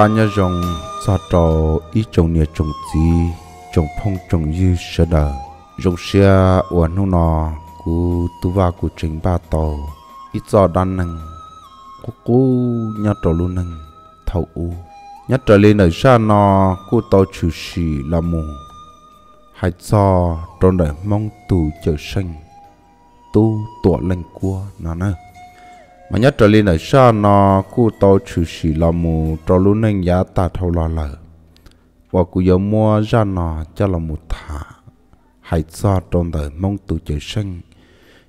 ta nhớ rằng sa trò ý trồng nhà trồng gì trồng phong trồng dư sợ đờ rồng xe ở nô nò cú tu va cú trình ba tàu ít giờ đan năng cú cú nhớ trò luôn năng thâu, u nhớ trở lên ở xa nò cú tàu chủ sĩ là mù hai cho trong đời mong tù chờ sinh tu tọa lành cua nó nè mà nhất trở lên ở xa nó cụ tàu chủ sĩ là mù trò lũ nâng giá ta thâu lo lợ và cụ yếu mua ra nó cho là một thả hãy cho trong đời mong tụ trời sinh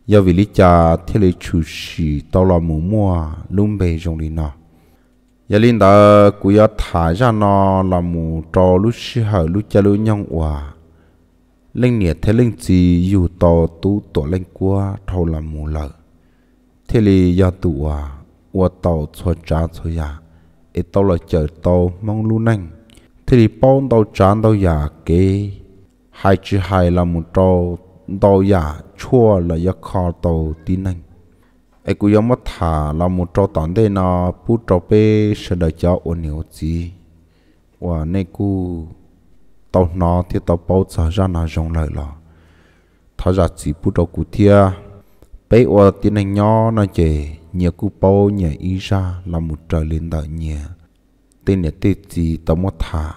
do vì lý cha thế lý chủ sĩ tàu là mù mua luôn bề trong lý nó giờ lên đó cụ yếu thả ra nó là mù trò lũ sĩ hở lũ cha lũ nhong hòa linh nhiệt thế linh gì dù tàu tu tổ linh qua thâu là mù lợ thế li ya tu à wa tàu cho cha cho ya ít tàu là chờ tàu mong lu nành thế li bao tàu cha tàu ya kế hai chữ hai là một tàu tàu ya chua là ya khó tàu tin nành ai cũng yếm mất thả là một trò tán đây nó bu trò bê sẽ đợi cho ôn nhiều gì và nay cú tàu nó thì tàu bao giờ ra nó rong lại là thà ra chỉ bu trò cụ thia bây giờ tiến hành nhỏ nó chè nhờ cú bao nhờ ý ra là một trời lên đợi nhờ tên nhờ tê gì tao một thả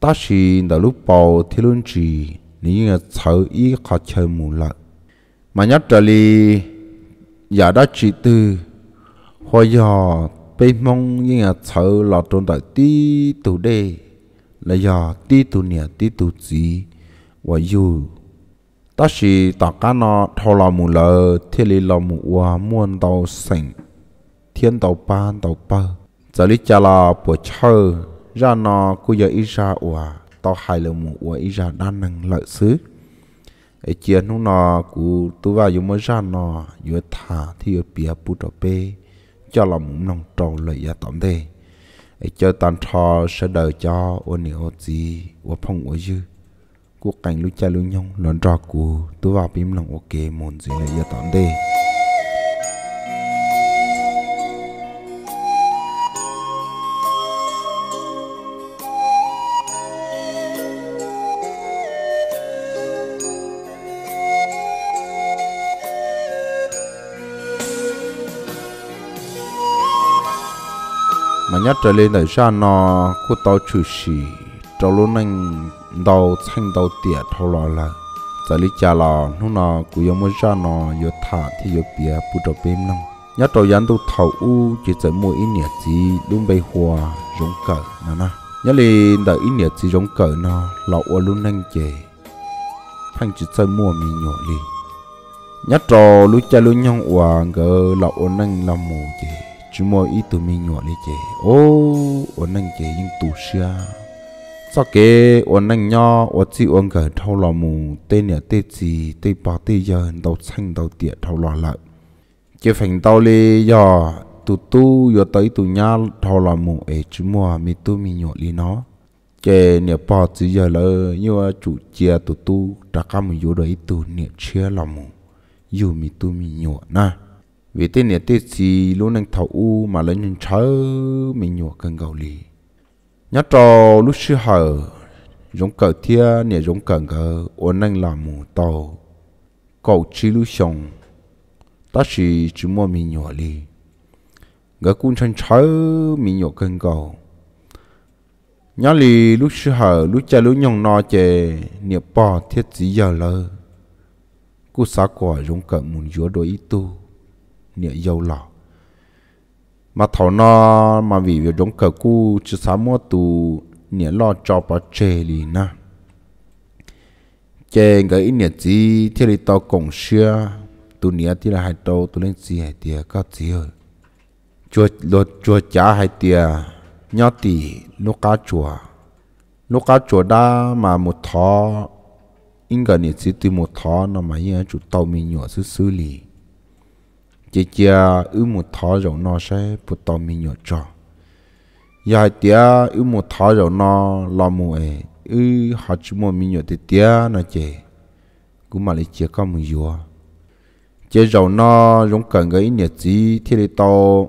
ta chỉ đã lúc bao thì luôn chỉ nếu như sợ ý khó chơi mù lợn mà nhắc trở lại giờ đã chỉ từ hồi giờ bây mong như là sợ là tồn tại tí tù đê là giờ tí tù nè tí tù gì và dù ta chỉ ta cá nó thâu lò mù lợ thiên lì lò mù hòa muôn tàu sảnh thiên tàu ban tàu bơ giờ lý cha là bữa chơi ra nó cứ giờ ý ra hòa tàu hai lò mù hòa ý ra đan năng lợi xứ ấy chia nó nó cứ tu vào dùng mới ra nó vừa thả thì vừa bịa bút ở bê cho lò mù nông trâu lợi gia tổng thế ấy chơi tàn trò sẽ đợi cho ô nhiều gì ô phong ô dư กูกังลุจาลุยงหลอนรอกูตัวว่าพิมหลงโอเคมนสิเลยยตอนเดมายัดจะเลยไหนชาโนกูต่อชูชีจะรู้นั่ง đầu xanh đầu tiệt thâu lò là giờ lý cha lò nó nọ cụ yếu mới ra nọ yếu thả thì yếu bia bù trò bếm năng nhớ trò yán đầu thầu u chỉ giờ mua ít nhiệt gì đúng bề hòa giống cỡ nè nè nhớ lì đợi ít nhiệt gì giống cỡ nọ lọ ở luôn nhanh chè Thanh chỉ giờ mua mì nhỏ lì nhớ trò lú cha lú nhong hòa ngờ lọ ở nhanh làm mù chè chỉ mua ít tu mì nhỏ lì chè ô ở nhanh chè nhưng tuổi xia sao kế ổn anh nho uốn chỉ uốn gần thâu lò mù tê nè tê chỉ tê bà tê giờ đầu xanh đầu tiệt thâu lò lợi chế phành tao lê giờ tụ tu yo tới tụ nha thâu lò mù ế chú mùa mi tu mi nhộn lý nó chế nè bà chỉ giờ lơ như chủ chia tụ tu trả cả mù yo đấy tụ nè chia lò mù yo mi tu mi nhộn na vì tên nè tê chỉ luôn anh thâu u mà lấy nhân chớ mi nhộn cần gầu lì nhớ trò lúc xưa hở giống cờ thia nè giống cờ ngờ ổn anh làm mù tàu cậu chi lưu xong ta chỉ chú mua mì nhỏ li ngỡ cũng chân cháu mì nhỏ cân cầu nhớ li lúc xưa hở lúc cha lúc nhong no chè nè bò thiết dĩ giờ lơ cú xá quả giống cờ mùn dúa đôi ít tu nè dâu lọ mà thảo nó mà vì việc giống cờ cu chứ sao mua tù nhẹ lo cho bà chê lì na chê cái ít nhẹ gì thì lì tao cổng xưa tụ nhẹ thì là hai tàu tụ lên gì hai tia có gì rồi chùa lo chùa chả hai tia nhỏ tì lúc cá chùa lúc cá chùa đa mà một thó, thó từ một mà như tàu mình thó 应该你只对木头，那么也就到明年是 xử lý。chị chị ư một thọ rồi nó sẽ bút tao mình nhớ cho giờ tía ư một thọ rồi nó lo mù ấy ư họ chỉ mua mình nhớ thì tía nó chị cũng mà lấy chị có mù vừa chị rồi nó giống cần cái nhiệt gì thì lấy tao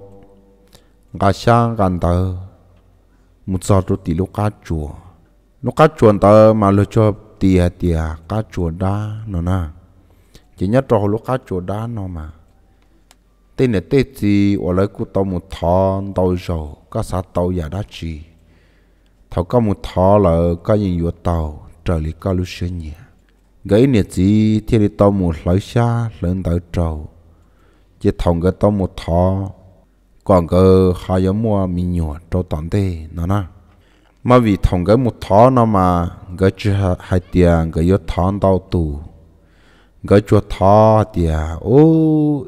gà sáng gà tờ một giờ tôi tí lô cá chùa lô cá chùa tờ mà lô cho tía tía cá chùa đá nó na chỉ nhất rồi lô cá chùa đá nó mà tên là tê gì ở lại cụ tàu một thọ đau dầu các sao tàu giả đá chi thầu có một thọ là có những vụ tàu trở lại có lúc xưa nhỉ gấy nè gì thì đi tàu một lối xa lớn tới trầu chỉ thòng cái tàu một thọ còn cái hai giống mua mình nhỏ trâu tận tê nó na mà vì thòng cái một thọ nó mà cái chưa hai tiền cái yếu thọ tàu tù gọi cho thọ thì à ô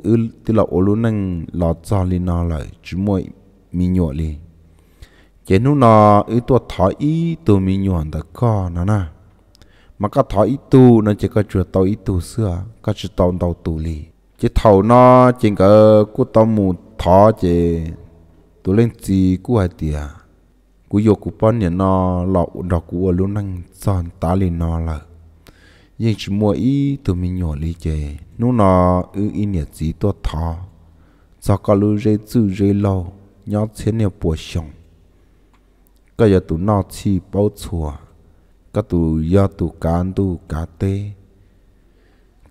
ư tức là ô luôn năng lọ cho lên nó là chỉ mỗi mi nhọ li chế nu nó ư tua thọ ý tu mi nhọ đã có nó na mà có thọ ý tu nó chỉ có chùa tàu ý tu xưa có chùa tàu tàu tu li chế thầu nó chỉ có cú tàu mù thọ chế tu lên gì cú hay thì à cú vô cú bón nhà nó lọ đọc cú luôn năng giòn tá lên nó là nhưng chỉ mua ý tụi mình nhỏ lý chè nó nó ư ý nhiệt gì to thọ cho có lưu rê chữ rê lâu nhó thế nhiều bùa sống cái giờ tụi nó chỉ bao chùa cái tụi giờ tụi cá tụi cá tê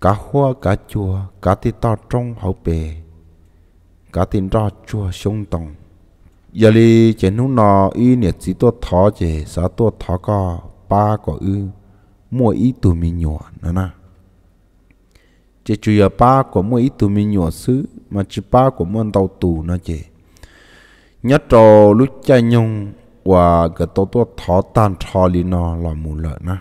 cá hoa cá chua cá tê to trong hậu bề cá tiền ra chua sông tòng giờ đi chế nó nó ý nhiệt gì to thọ chè sao to thọ có ba có ư mua ít tù mì nhỏ nè nè chỉ chủ yếu ba của mua ít tù mì nhỏ xứ mà chỉ ba của mua tàu tù nó chị nhất trò lúc cha nhung và cái tổ tổ thọ tan thọ li nó là mù lợ nè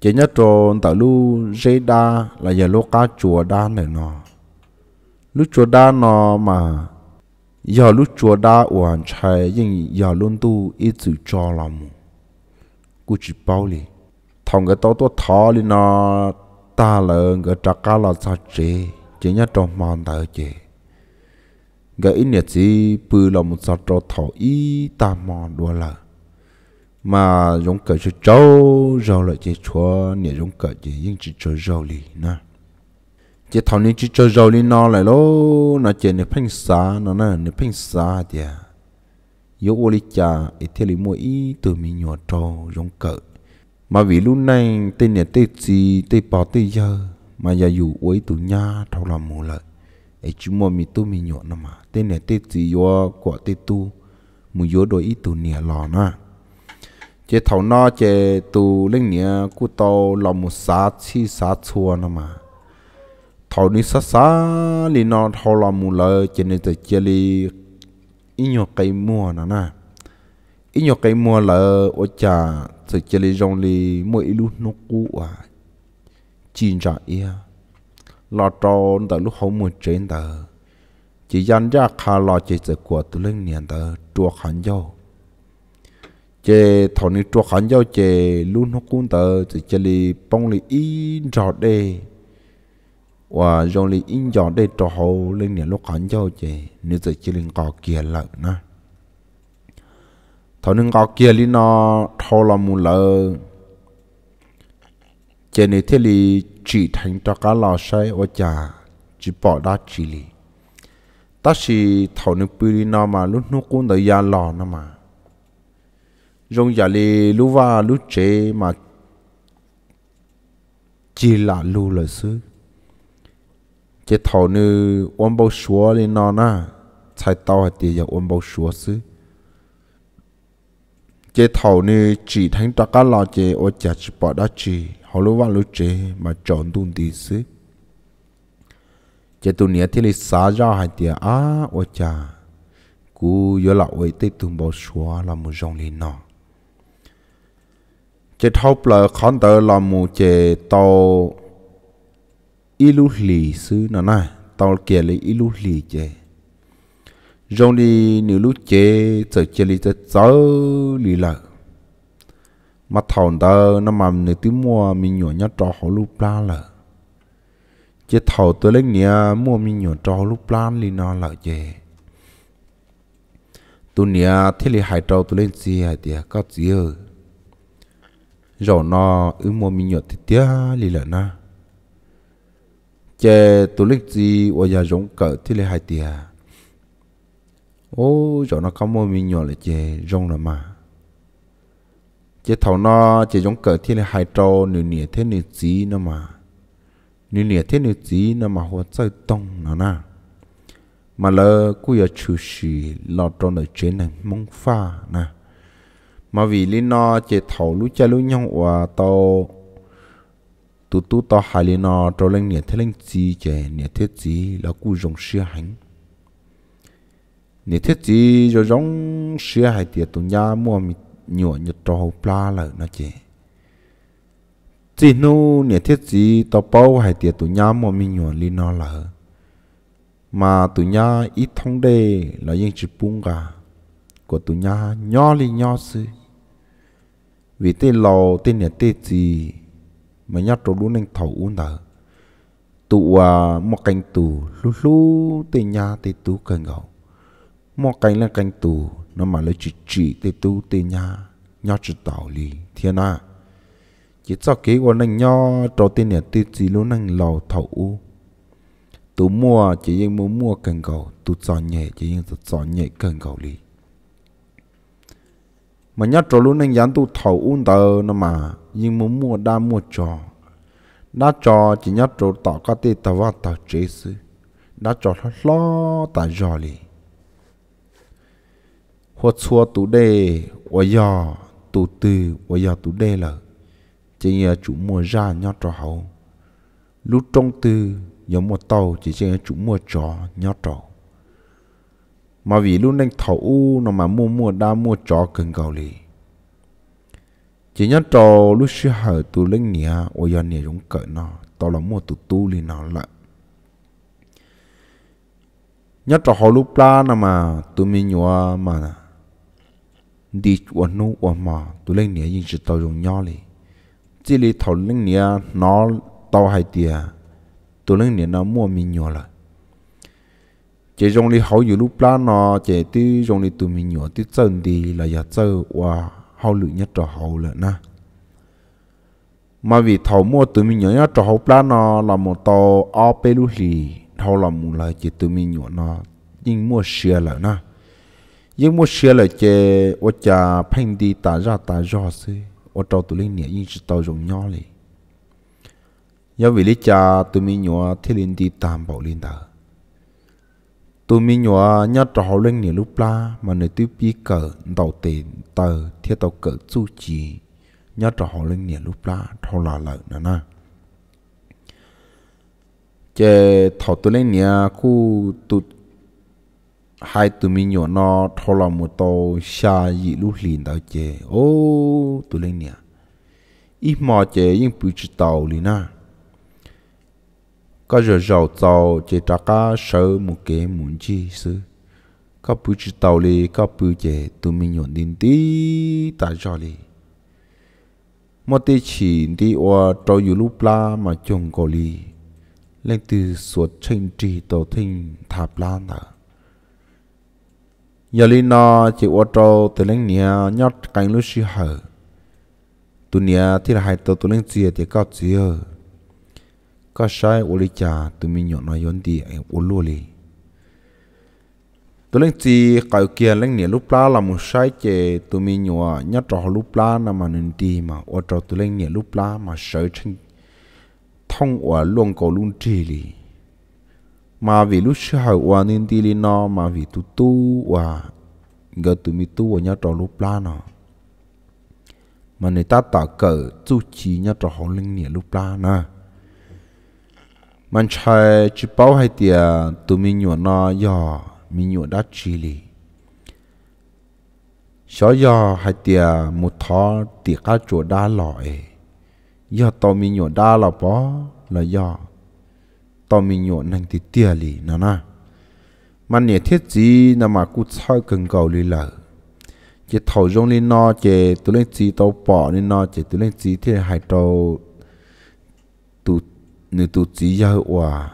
chỉ nhất trò tàu lu dây đa là giờ lô ca chùa đa này nò, lúc chùa đa nò mà giờ lúc chùa đa hoàn chạy nhưng giờ luôn tu ít sự cho mù, cú chỉ bảo liền thằng cái tao tôi thọ lên nó ta lỡ cái trà cá là sao chế chỉ nhớ trong mòn tờ chế cái ít nhất gì bự là một sao cho thọ ý ta mòn đua lỡ mà giống cái chữ trâu rồi lại chế chúa nhớ giống cái gì những chữ trâu rồi lì nè chỉ thầu nên chỉ cho rau lên nó lại lô nó chỉ nếp phanh xa nó nè nếp phanh xa thì yếu ô lý cha ít thế lý mua ý từ mình nhỏ trâu giống cỡ mà vì lúc này tên nhà tê gì tê bỏ tê giờ mà giờ dù uế tụ nha thâu làm mồ lợi ấy chú mò mi tu mi nhọn nó mà tên nhà tê gì yo quả tê tu mù yo đôi ít tụ nhà lò na chế thầu nó chế tụ lên nhà cú tàu làm một xã chi xã chua nó mà thầu đi xã xã li nó thâu làm mồ lợi chế này tới chế li ít nhọ cây mua nà na ít nhọ cây mua lợi ở cha thì chia li rong li mỗi lúc nó cũ à chín ra ia à. lo tròn tờ lúc hậu mùa trên tờ chỉ dành ra khá lo chỉ sự của từ lưng niệm tờ chùa khán dâu chế thầu ni chùa khán dâu chế lúc nó cũng tờ chỉ chia li bông li in rõ đê và rong li in rõ đê cho hậu lưng niệm lúc khán dâu chế nếu sự chia li có kia lợi nữa thằng nên ngọ kia lý nó thâu lo mù lợ chế này thế li chỉ thành cho cá lò say ô chà chỉ bỏ đa chỉ li ta chỉ thầu nên bự lý nó mà lúc nó cũng đợi ya lò nó mà dùng giả li lúc va lúc chế mà chỉ là lu là sư chế thầu nên ôm bao xúa lên nó na chạy tàu hạt tiền giờ ôm bao xúa sư chế thầu nè chỉ thánh ta cá lo chế ô chả chỉ bỏ đó chỉ họ lúc vào lúc chế mà chọn tuôn đi xứ chế tụ nia thì lấy xá ra hai tia á ô chả cú yo lọ ấy tê tụm bao xóa là một dòng lên nọ chế thầu bờ khán tờ là một chế tàu ilu lì xứ nè nè tàu kia lấy ilu lì chế rong đi nửa lúc chế sợ chế lý tới cháu lý lợ mà thầu đó nó mầm nửa tí mua mình nhỏ nhá trò họ lúc la lợ chế thầu tới lấy nhà mua mình nhỏ trò lúc la lý nó lợ chế tụi nhà thế lý hải trâu tụi lên gì hải tía có gì ơ rồi nó ư mua mình nhỏ thì tía lý lợ na chế tụi lên gì ở nhà giống cỡ thế lý hải tía ô chỗ nó có một mình nhỏ là chè rong là mà chè thầu nó chè giống cờ thiên là hai trâu nửa nửa thế nửa gì nó mà nửa nửa thế nửa gì nó mà hoa chơi tông nó na mà lỡ cúi giờ chủ sĩ lo trâu nửa chuyện này mong pha na mà vì lý nó chè thầu lũ cha lũ nhau hòa tàu tu tu tao hai lý nó trâu lên nửa thế lên gì chè nửa thế gì là cú rong xưa hành thiết gì rồi giống xe hai tiệt tụ nhà mua mình nhựa nhựa trò pla lợ nó chị chỉ nu nè thiết gì tao bao hai tiệt tụ nhà mua mình nhựa li nó lợ mà tụ nhà ít thông đê là những chữ buông cả của tụ nhà nhỏ li nhỏ sư vì tê lò tê nè tê gì mà nhát trò đu nên thầu uống đỡ tụ à một cành tù lú lú tê nhà tê tú cần gạo mò cánh là cánh tù nó mà lấy chỉ chỉ tê tu tê nha nho chỉ tàu lì thiên à chỉ cho kế của nành nho trò tên nhà tư chỉ luôn nành lò thầu u tú mua chỉ riêng muốn mua cần cầu tú cho nhẹ chỉ riêng tú cho nhẹ cần cầu lì mà nhát trò luôn nành dán tú thầu u tờ nó mà nhưng muốn mua đa mua cho, đã cho chỉ nhát trò tạo các tê tàu vào tàu chế sư cho nó lo tạo giò lì đê, đê chỉ nhờ chủ mua ra nhó trò hậu lúc trong tư nhớ mua tàu chỉ chỉ nhờ chủ mua trò nhó trò mà vì lúc nên thầu u nó mà mua mua đa mua trò cần cầu lì chỉ nhớ trò lúc sư hở tù lên nhà ôi giờ nè giống cỡ nó tao là mua tụ tu lì nó lại nhớ trò hậu lúc la nó mà tụi mình nhua mà đi uốn nu uốn mà tụi lên nhỉ nhưng chỉ tàu dùng nhau lì chỉ lì thầu lên nhỉ nó tàu hay tiề tụi lên nhỉ nó mua mình nhỏ là chỉ dùng lì hầu như lúc lá nó chỉ tí dùng lì tụi mình nhỏ tí chân đi là giờ chơi và hậu lự nhất trò hậu là na mà vì thầu mua tụi mình nhỏ nhất trò hậu lá nó là một tàu ở bên lì thầu là một là chỉ tụi mình nhỏ nó nhưng mua xe là na nhưng mua xe lại chè ô chả phanh đi tả ra tả ra xí, ô trâu tụi linh nhẹ nhưng chỉ tao dùng nhau lì nhớ vì lý cha tụi mình nhỏ thiên linh đi tạm bảo linh tờ tụi mình nhỏ nhớ trò linh nhẹ lúc la mà nơi tụi bị cờ đầu tiền tờ thiết tàu cờ chu chỉ nhớ trò linh nhẹ lúc la trò là lợn nữa nè chè thảo tụi linh nhẹ khu tụi hai tụi mình nhỏ nó thô là một tô xa dị lúc liền tao chè ô tụi lên nè ít mò chè nhưng bự chỉ tàu lì na có giờ giàu tàu chè trả cá sợ một cái muốn chi sư có bự chỉ tàu lì có bự chè tụi mình nhỏ đến tí ta cho lì mà tê chỉ đi qua trâu dù lúc la mà chồng có lì lên từ suốt chân trì tàu thình thạp lan nào giờ lý nó chỉ ô tô từ lên nhà nhót cánh lúc xí hở tu nhà thì là hai tàu tu lên chia thì cao chia có sai ô lý cha tu mình nhọn nói yến đi em ô lô lì. tu lên chia cậu kia lên nhà lúc la là một sai chè tu mình nhọn nhót trò lúc la nằm mà nên đi mà ô tô tu lên nhà lúc la mà sợ chân thông ở luồng cầu luôn trì lì mà vì lúc sau qua nên đi lên nó mà vì tu tu và giờ tụi mi tu ở nhà trò lúc la nó mà người ta tạo cờ tu chỉ nhà trò họ linh nhẹ lúc la nó mình chơi chỉ bảo hai tiệt tụi mi nhuận nó giờ mi nhuận đã chỉ lì sau giờ hai tiệt một thọ tiệt cá chuột đã lõi giờ tụi mi nhuận đã là bỏ là giờ tao mình nhộn nành thì tia lì nó na mà nhẹ thiết gì là mà cú chơi cần cầu lì lợ chỉ thầu rong lên no chỉ tụi lên gì tàu bỏ lên no chỉ tụi lên gì thì hai tao tụ nửa tụ gì ra hòa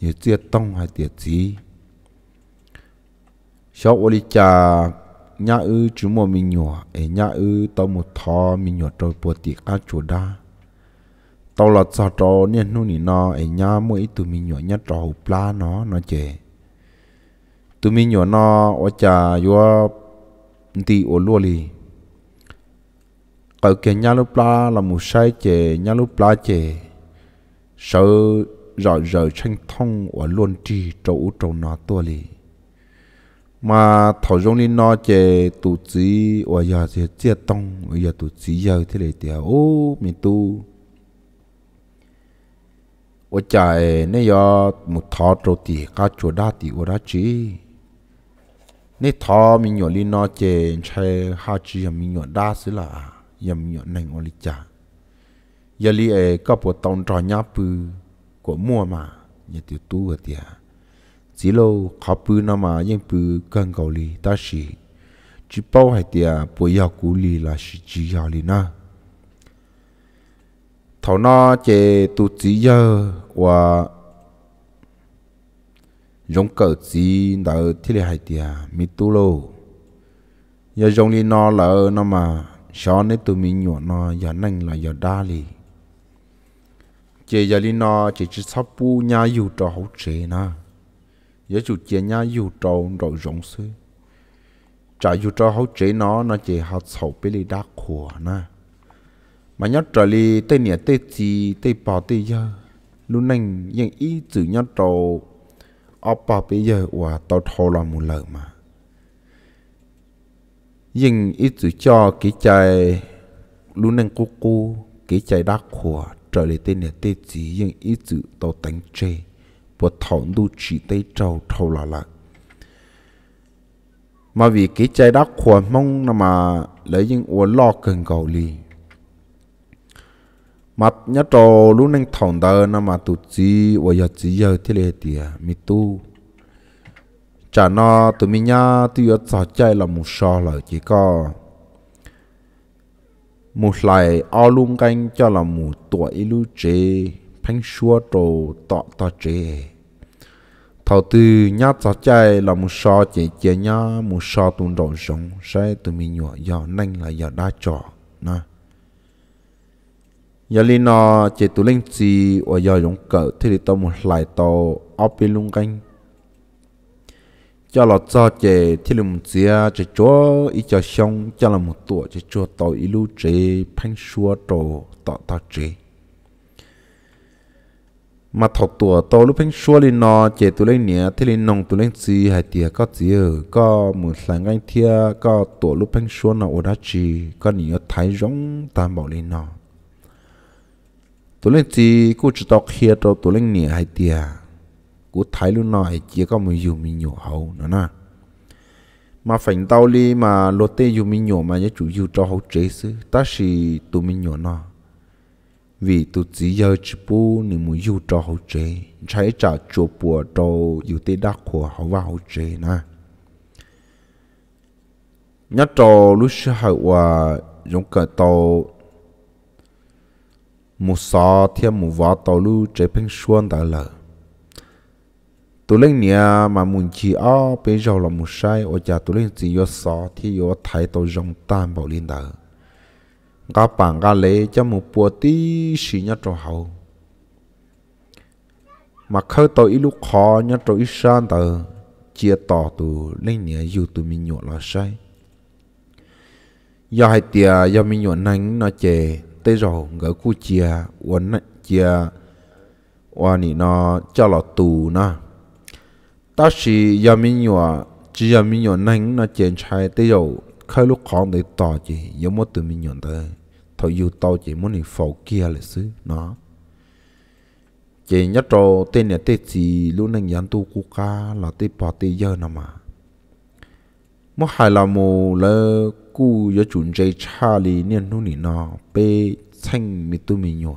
nhớ chia tông hai tiệt gì sau ô li cha nhà ư chú mua mình nhỏ ở nhà ư tao một thò mình nhỏ trâu bột tiệt ăn chùa đa tao là sao trò nên nu nỉ nó ấy nhá mỗi tụi mình nhỏ nhá trò hụp lá nó nó chè tụi mình nhỏ nó ở chả yo đi ở lúa li cái kia nhá lúc lá là một sai chè nhá lúc lá chè sợ rõ rỡ tranh thông ở luôn trì trâu trâu nó tua li mà thảo giống như nó chè tụi chỉ ở nhà chè chia tông ở giờ tụ chỉ giờ thế này thì ô mình tu ở chợ này yo một thọ trâu tì cá chùa đa tì ô đa chi nè thọ mình nhọ li nó chè chè ha chi hầm mình nhọ đa xí là hầm nhọ nành ô li chả giờ li ấy có bộ tông trò nhá pư của mua mà nhà tiêu tu ở tiệt chỉ lô khó pư nó mà nhưng pư cần cầu li ta chỉ chỉ bao hai tiệt bộ yêu cú li là chỉ chỉ yêu li na thảo nó chè tu chỉ giờ và giống cỡ gì đỡ thì là hai tia mi tu lô giờ giống đi nó là nó mà sao nên tụi mình nhọ nó giờ nành là giờ đa li chè giờ đi nó chỉ chỉ sắp bu nhà yêu trò hậu chế na giờ chủ chè nhà yêu trò rồi giống sư trả yêu trò hậu chế nó nó chè học sầu bê li đa khổ na mà nhớ trở li tên nhà tên gì tên bỏ tên giờ luôn nành những ý chữ nhớ trầu ở bỏ bây giờ và tao thâu là một lợi mà nhưng ý chữ cho cái chạy luôn nành cô cô cái chạy đá khỏa trở li tên nhà tên gì nhưng ý chữ tao đánh chê và thảo đu chỉ tay trầu thâu là lại mà vì cái chạy đá khỏa mong là mà lấy những uốn lo cần cầu liền mặt nhớ trò lúc nên thòng đờ nó mà tụt chi và giờ chỉ giờ thế này thì mi tu chả nó tụi mi nhá tụi ở sợ chơi là một sò là chỉ có một lại ao lung canh cho là một tuổi lưu chế phanh xua trồ tọ tọ chế thầu tư nhá sợ chơi là một sò chỉ chỉ nhá một sò tụi đồ sống sẽ tụi mi nhỏ giờ nhanh là giờ đã trò nè giờ lên nó chỉ tụ linh gì ở giờ dùng cỡ thì đi tao một lại tàu ốp bên lung canh cho lọt cho chế thì lùm à chế chúa ý cho xong cho là một tuổi chế chúa tàu ý lưu chế phanh xua trổ tọ tọ chế mà thọ tuổi tàu lúc phanh xua lên nó chế tụ linh nhẹ thì lên nông tụ linh gì hay tía có gì ở có một sáng ngay thia có tuổi lúc phanh xua nó ở đó chỉ có nhiều thái giống tam bảo lên nó ตัวเล่นจีกูจะตอกเฮียตัวตัวเล่นเนี่ยให้เตียกูไทยลุ่นหน่อยจีก็มีอยู่มีอยู่เฮาเนาะนะมาฝันเตาลีมาโลเตอยู่มีอยู่มาจะจู่อยู่จอเขาเจซื้อแต่สิตัวมีอยู่เนาะ vì tu chỉ giờ chỉ bu nên muốn yêu cho hậu chế trái trả chỗ bùa đầu yêu tế đắc của hậu và hậu chế nè nhất trò lúc sư hậu và dùng cả tàu một sọ thiên một võ tàu lưu chế bên xuân đã lỡ tôi lên nhà mà muốn chỉ ở bây giờ là một sai ở nhà tôi lên chỉ có sọ thì có thấy tàu rong tan bảo lên đó cả bạn cả lệ cho một bữa tí xí nhất cho hậu mà khơi tàu ít lúc khó nhất cho ít san tờ chia tỏ tụ lên nhà dù tôi mình nhộn là sai giờ hai tia giờ mình nhộn nắng nó chè tế rồi ngỡ cu chia uốn chia và nị nó cho lọ tù na. ta chỉ giờ mình nhỏ chỉ giờ mình nhỏ nánh nó chèn chai tế rồi khai lúc khó để tỏ chỉ giờ mất từ mình nhỏ tới thôi dù tao chỉ muốn nị phổ kia lịch sử nó chỉ nhất trò tên là tên gì lúc nành dán tu cu ca là tên bỏ tên giờ nào mà mỗi hai là mù lơ cú yo chun jay Charlie nian nu nỉ nó bê xanh mi tu mi nhua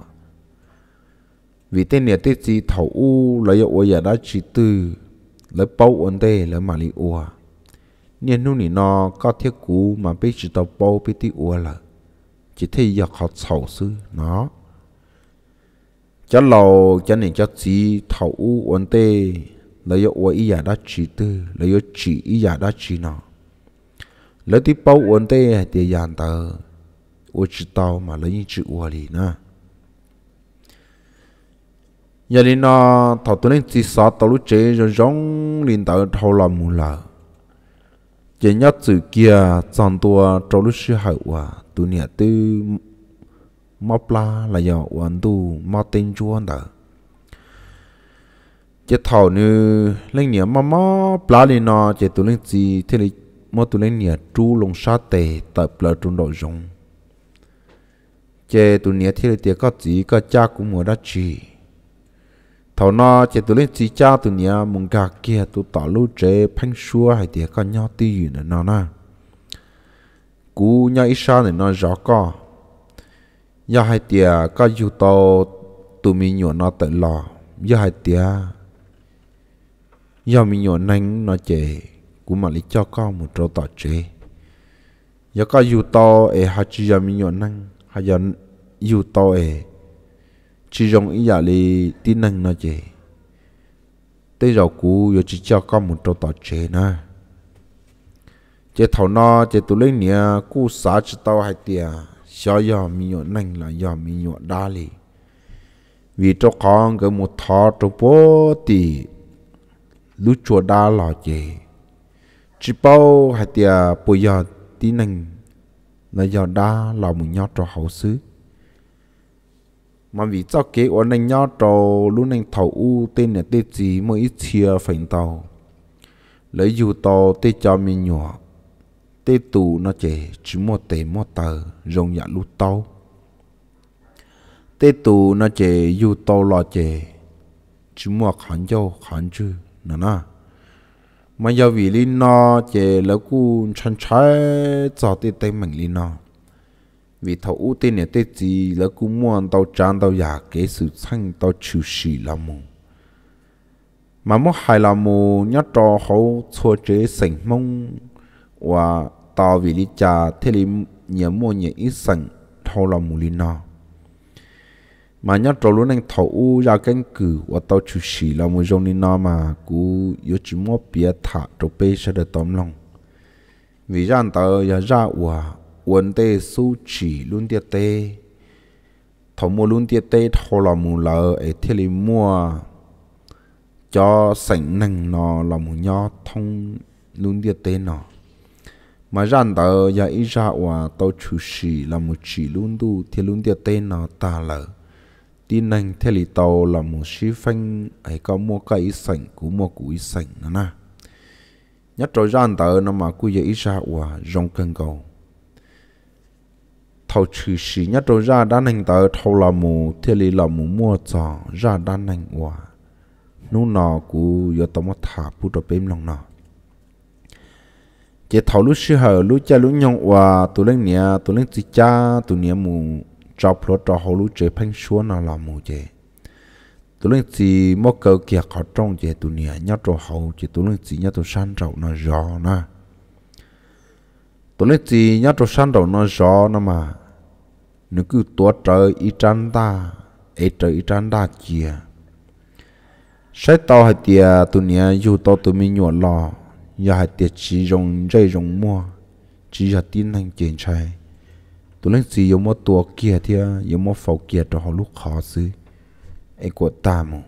vì thế nè tết gì thầu u là yo ôi ya đã chỉ tư là bao ổn tê là mà li ua niên nu nỉ na có thiết cú mà bê chỉ tàu bao bê tí ua là chỉ thấy giờ khó sầu sư nó cho lâu cho nên cho chỉ thầu u ổn tê là yo ôi ya đã chỉ tư là yo chỉ ya đã chỉ nó lấy tí bao uốn tê thì tê yàn tờ ô chữ tàu mà lấy những chữ ua lì nè giờ lên nó thầu tôi lên chỉ sợ tàu lúc chế rồi giống lên tàu thầu làm mù lờ chỉ nhớ chữ kia chọn tua trâu lúc sư hậu à tôi nhà tư móc la là giờ uốn tu móc tên chuan tờ chỉ thầu như lên nhớ mà móc la lên nó chỉ tôi lên chỉ thế này mua tụ lên nhà tru lông sa tề tập lỡ trung đội dùng chế tụ nhà thiết tiệt có gì có cha cũng mua đã chỉ Thảo nó chế tụ lên chỉ cha tụ nhà mùng gà kia tụ tỏ lưu chế phanh xua hay tiệt có nhau tiêu nữa nó na cú nhau ít sao này nó rõ co giờ hai tiệt có dù tàu tụ mình nhổ nó tận lò giờ hai tiệt giờ mình nhổ nánh nó chế cú mà lý cho con một trâu tỏ chế giờ có dù to e hai chỉ giờ mình nhọn năng hai giờ dù to e chỉ dùng ý giả lý tin năng nó chế tới giờ cú giờ chỉ cho con một trâu tỏ chế nữa chế thầu nó chế tụi lấy nia cú xá chỉ tao hai tia xó giờ mình nhọn năng là giờ mình nhọn đa lý vì trâu con cái một thọ trâu bố thì lúc chùa đa lò chế chỉ bao hạt tiệt bây giờ tí nành là giờ đã là một nhau trò hậu xứ mà vì cho kế ở nành nhau trò luôn nành thầu u tên là tê chỉ mới chia phần tàu lấy dù tàu tê cho mình nhỏ tê tù nó chè chỉ một tề một tờ rồng dạ lút tàu tê tù nó chè dù tàu lò chè chỉ một khán dâu khán chư nè nè mà giờ vì lý nó chè lỡ cú chân trái cho tê tê mình lý nó vì thấu ưu tiên này tê gì lỡ cú muốn tao chán tao giả kế sự xanh tao chịu xì lắm mù mà mốt hai là mù nhớ trò hậu chua chế sành mông và tao vì lý cha thế lý nhớ mua nhớ ít sinh thâu là mù lý nó mà nhớ trâu luôn anh thầu u ra cái cử và tao chú sĩ là một giống đi nó mà cú yếu chỉ mua bia thả trâu bê sẽ được tóm lòng vì ra anh tao giờ ra ủa uốn tê su chỉ luôn tiệt tê thầu mua luôn tiệt tê thầu là mù lợ ấy thế li mua cho sảnh năng nó là mù nho thông luôn tiệt tê nó mà rằng tờ giờ ít ra ủa tao chú sĩ là một chỉ luôn tu thì luôn tiệt tê nó ta lợ tin anh theo lì tàu là một xí phanh ấy có mua cây ý sảnh cú mua cú ý sảnh nữa nè nhất rồi ra tờ nó mà cứ dễ ra hòa rong cần cầu thầu trừ sĩ nhất rồi ra đan anh tờ thầu là mù theo lì là mù mua trò ra đan anh hòa nú nọ cú do tao mà thả bút ở bên lòng nọ chỉ thầu lúc xưa lúc cha lúc nhong hòa tụi lên nhà tụi lên chị cha tụi nhà mù cho plo trò hồ lũ chơi phanh xuống nó là mù chế tôi lên chỉ mò cầu kia khó trong chơi tôi nè nhớ trò hồ chơi tôi lên chỉ nhớ trò san trầu nó gió na tôi lên chỉ nhớ trò san trầu nó gió na mà nếu cứ tua trời ít chăn ta ít trời ít chăn ta kia sai tao hay tia tôi nè dù tao tôi mình nhuận lò giờ hay tia chỉ dùng dây dùng mua chỉ giờ tin hành chuyện chạy tụi nó chỉ giống một tua kia thì giống một phao kia cho họ lúc khó xứ ai quật ta mà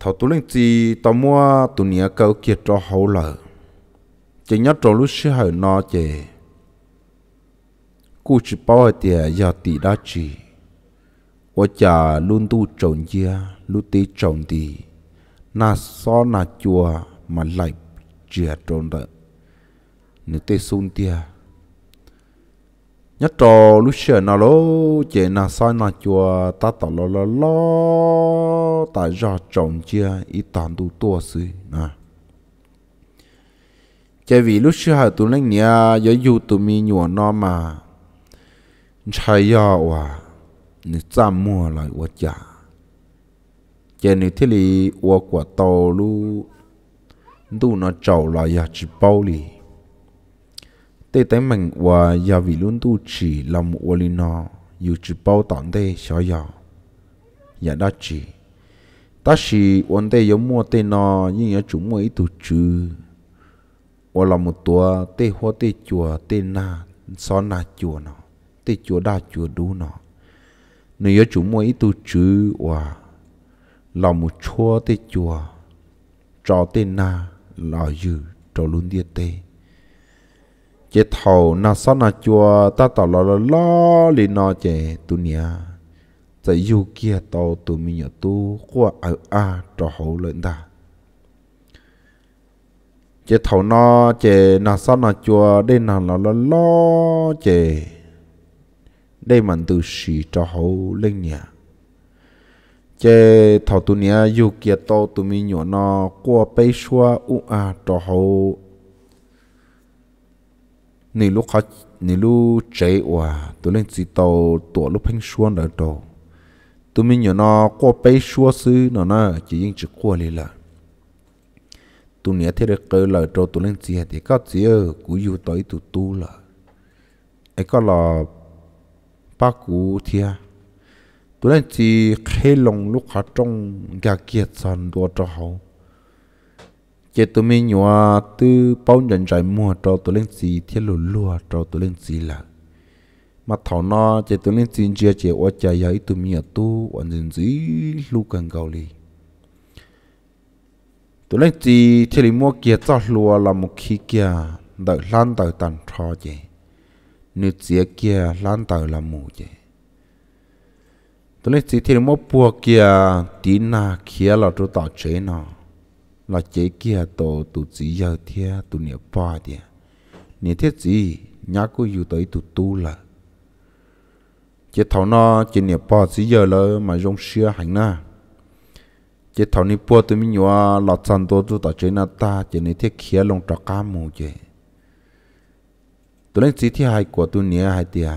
thầu tụi nó chỉ tao mua tụi nia câu kia cho họ lỡ chỉ nhớ cho lúc xưa họ nọ chỉ cú chỉ bảo ở tiề giờ tỷ đã chỉ ở chả luôn tu trồng kia luôn tí trồng thì na so na chùa mà lại chia trồng đợi nếu tê xuống tiề nhất trò lúc xưa nó lô chạy nó sai nó chùa ta tỏ lo lo lo ta do chồng chia ít tàn tu tua sư nè chế vì lúc xưa hai tụ lên nhà giờ dù tụ mi nhùa nó mà chạy ya wa nị chăm mua lại wa chả chế nị thế li wa quả tàu lu tu nó trầu lại ya chỉ bao li tê tế mình và gia vị luôn tu chỉ làm ô li nọ dù chỉ bao tản tê xó yò nhà dạ đó chỉ ta chỉ ôn tê giống mua tê nọ nhưng nhà chúng mua ít tu chứ ô là một tua tê hoa tê chùa tê na xó na chùa nọ tê chùa đa chùa đu nọ nếu nhà chúng mua ít tu chứ và là một chùa tê chùa cho tê na là dự cho luôn địa tê chế thầu na sa na chùa ta tỏ lo lo lo li nó chế tu nia tại dù kia tàu tụ mi nhỏ tu qua ở a trò hậu lợn ta chế thầu nó chế na sao na chùa đây na lo lo lo chế đây mình từ sĩ trò hậu lên nhà chế thầu tu nia dù kia tàu tụ mi nhỏ nó qua bay xua u a trò hậu นี่ลูกเขานี่ลูกใจว่าตัวเล่นสีโาตัวลูกพังชวนเดาโตตัวมีอยู่นอก็ไปชัวซื้อนอน่ะจะยิ่งจะกลัวเลยล่ะตัวเนี้ยเท่เกลดเลยโตตัวเล่นสีเด็กก็เจอกูอยู่ต่อยตัวตู้ล่ะไอ้ก็หลอป้ากูเทียตัวเล่นสีเคลงลูกเขาจงอยากเกียดสันตัวจะเขา chế tôi mình nhỏ từ bao nhận trái mua cho tôi lên gì thiết lù lùa cho tôi lên gì là mà thảo nó chế tôi lên xin chia chế ô chả giấy tôi mình ở tu ổn dần dĩ lu cần gạo lì tôi lên gì thiết lì mua kia cho lùa là một khi kia đợi lan đợi tàn cho chế nữ chế kia lan đợi là mù chế tôi lên gì thiết lì mua bùa kia tí na kia là tôi tạo chế nào là chế kia tổ tụ chỉ giờ thia tụ nĩa ba thia nĩa thiết gì nhá cô dù tới tụ tu là chế thảo nó chế nĩa ba chỉ giờ là mà dùng xưa hành na chế thảo nĩa ba tụi mình nhua là sàn tổ tụ tạo chế na ta chế nĩa thiết kia long trọ cá mù chế tụi lên chỉ thia hai của tụ nĩa hai tia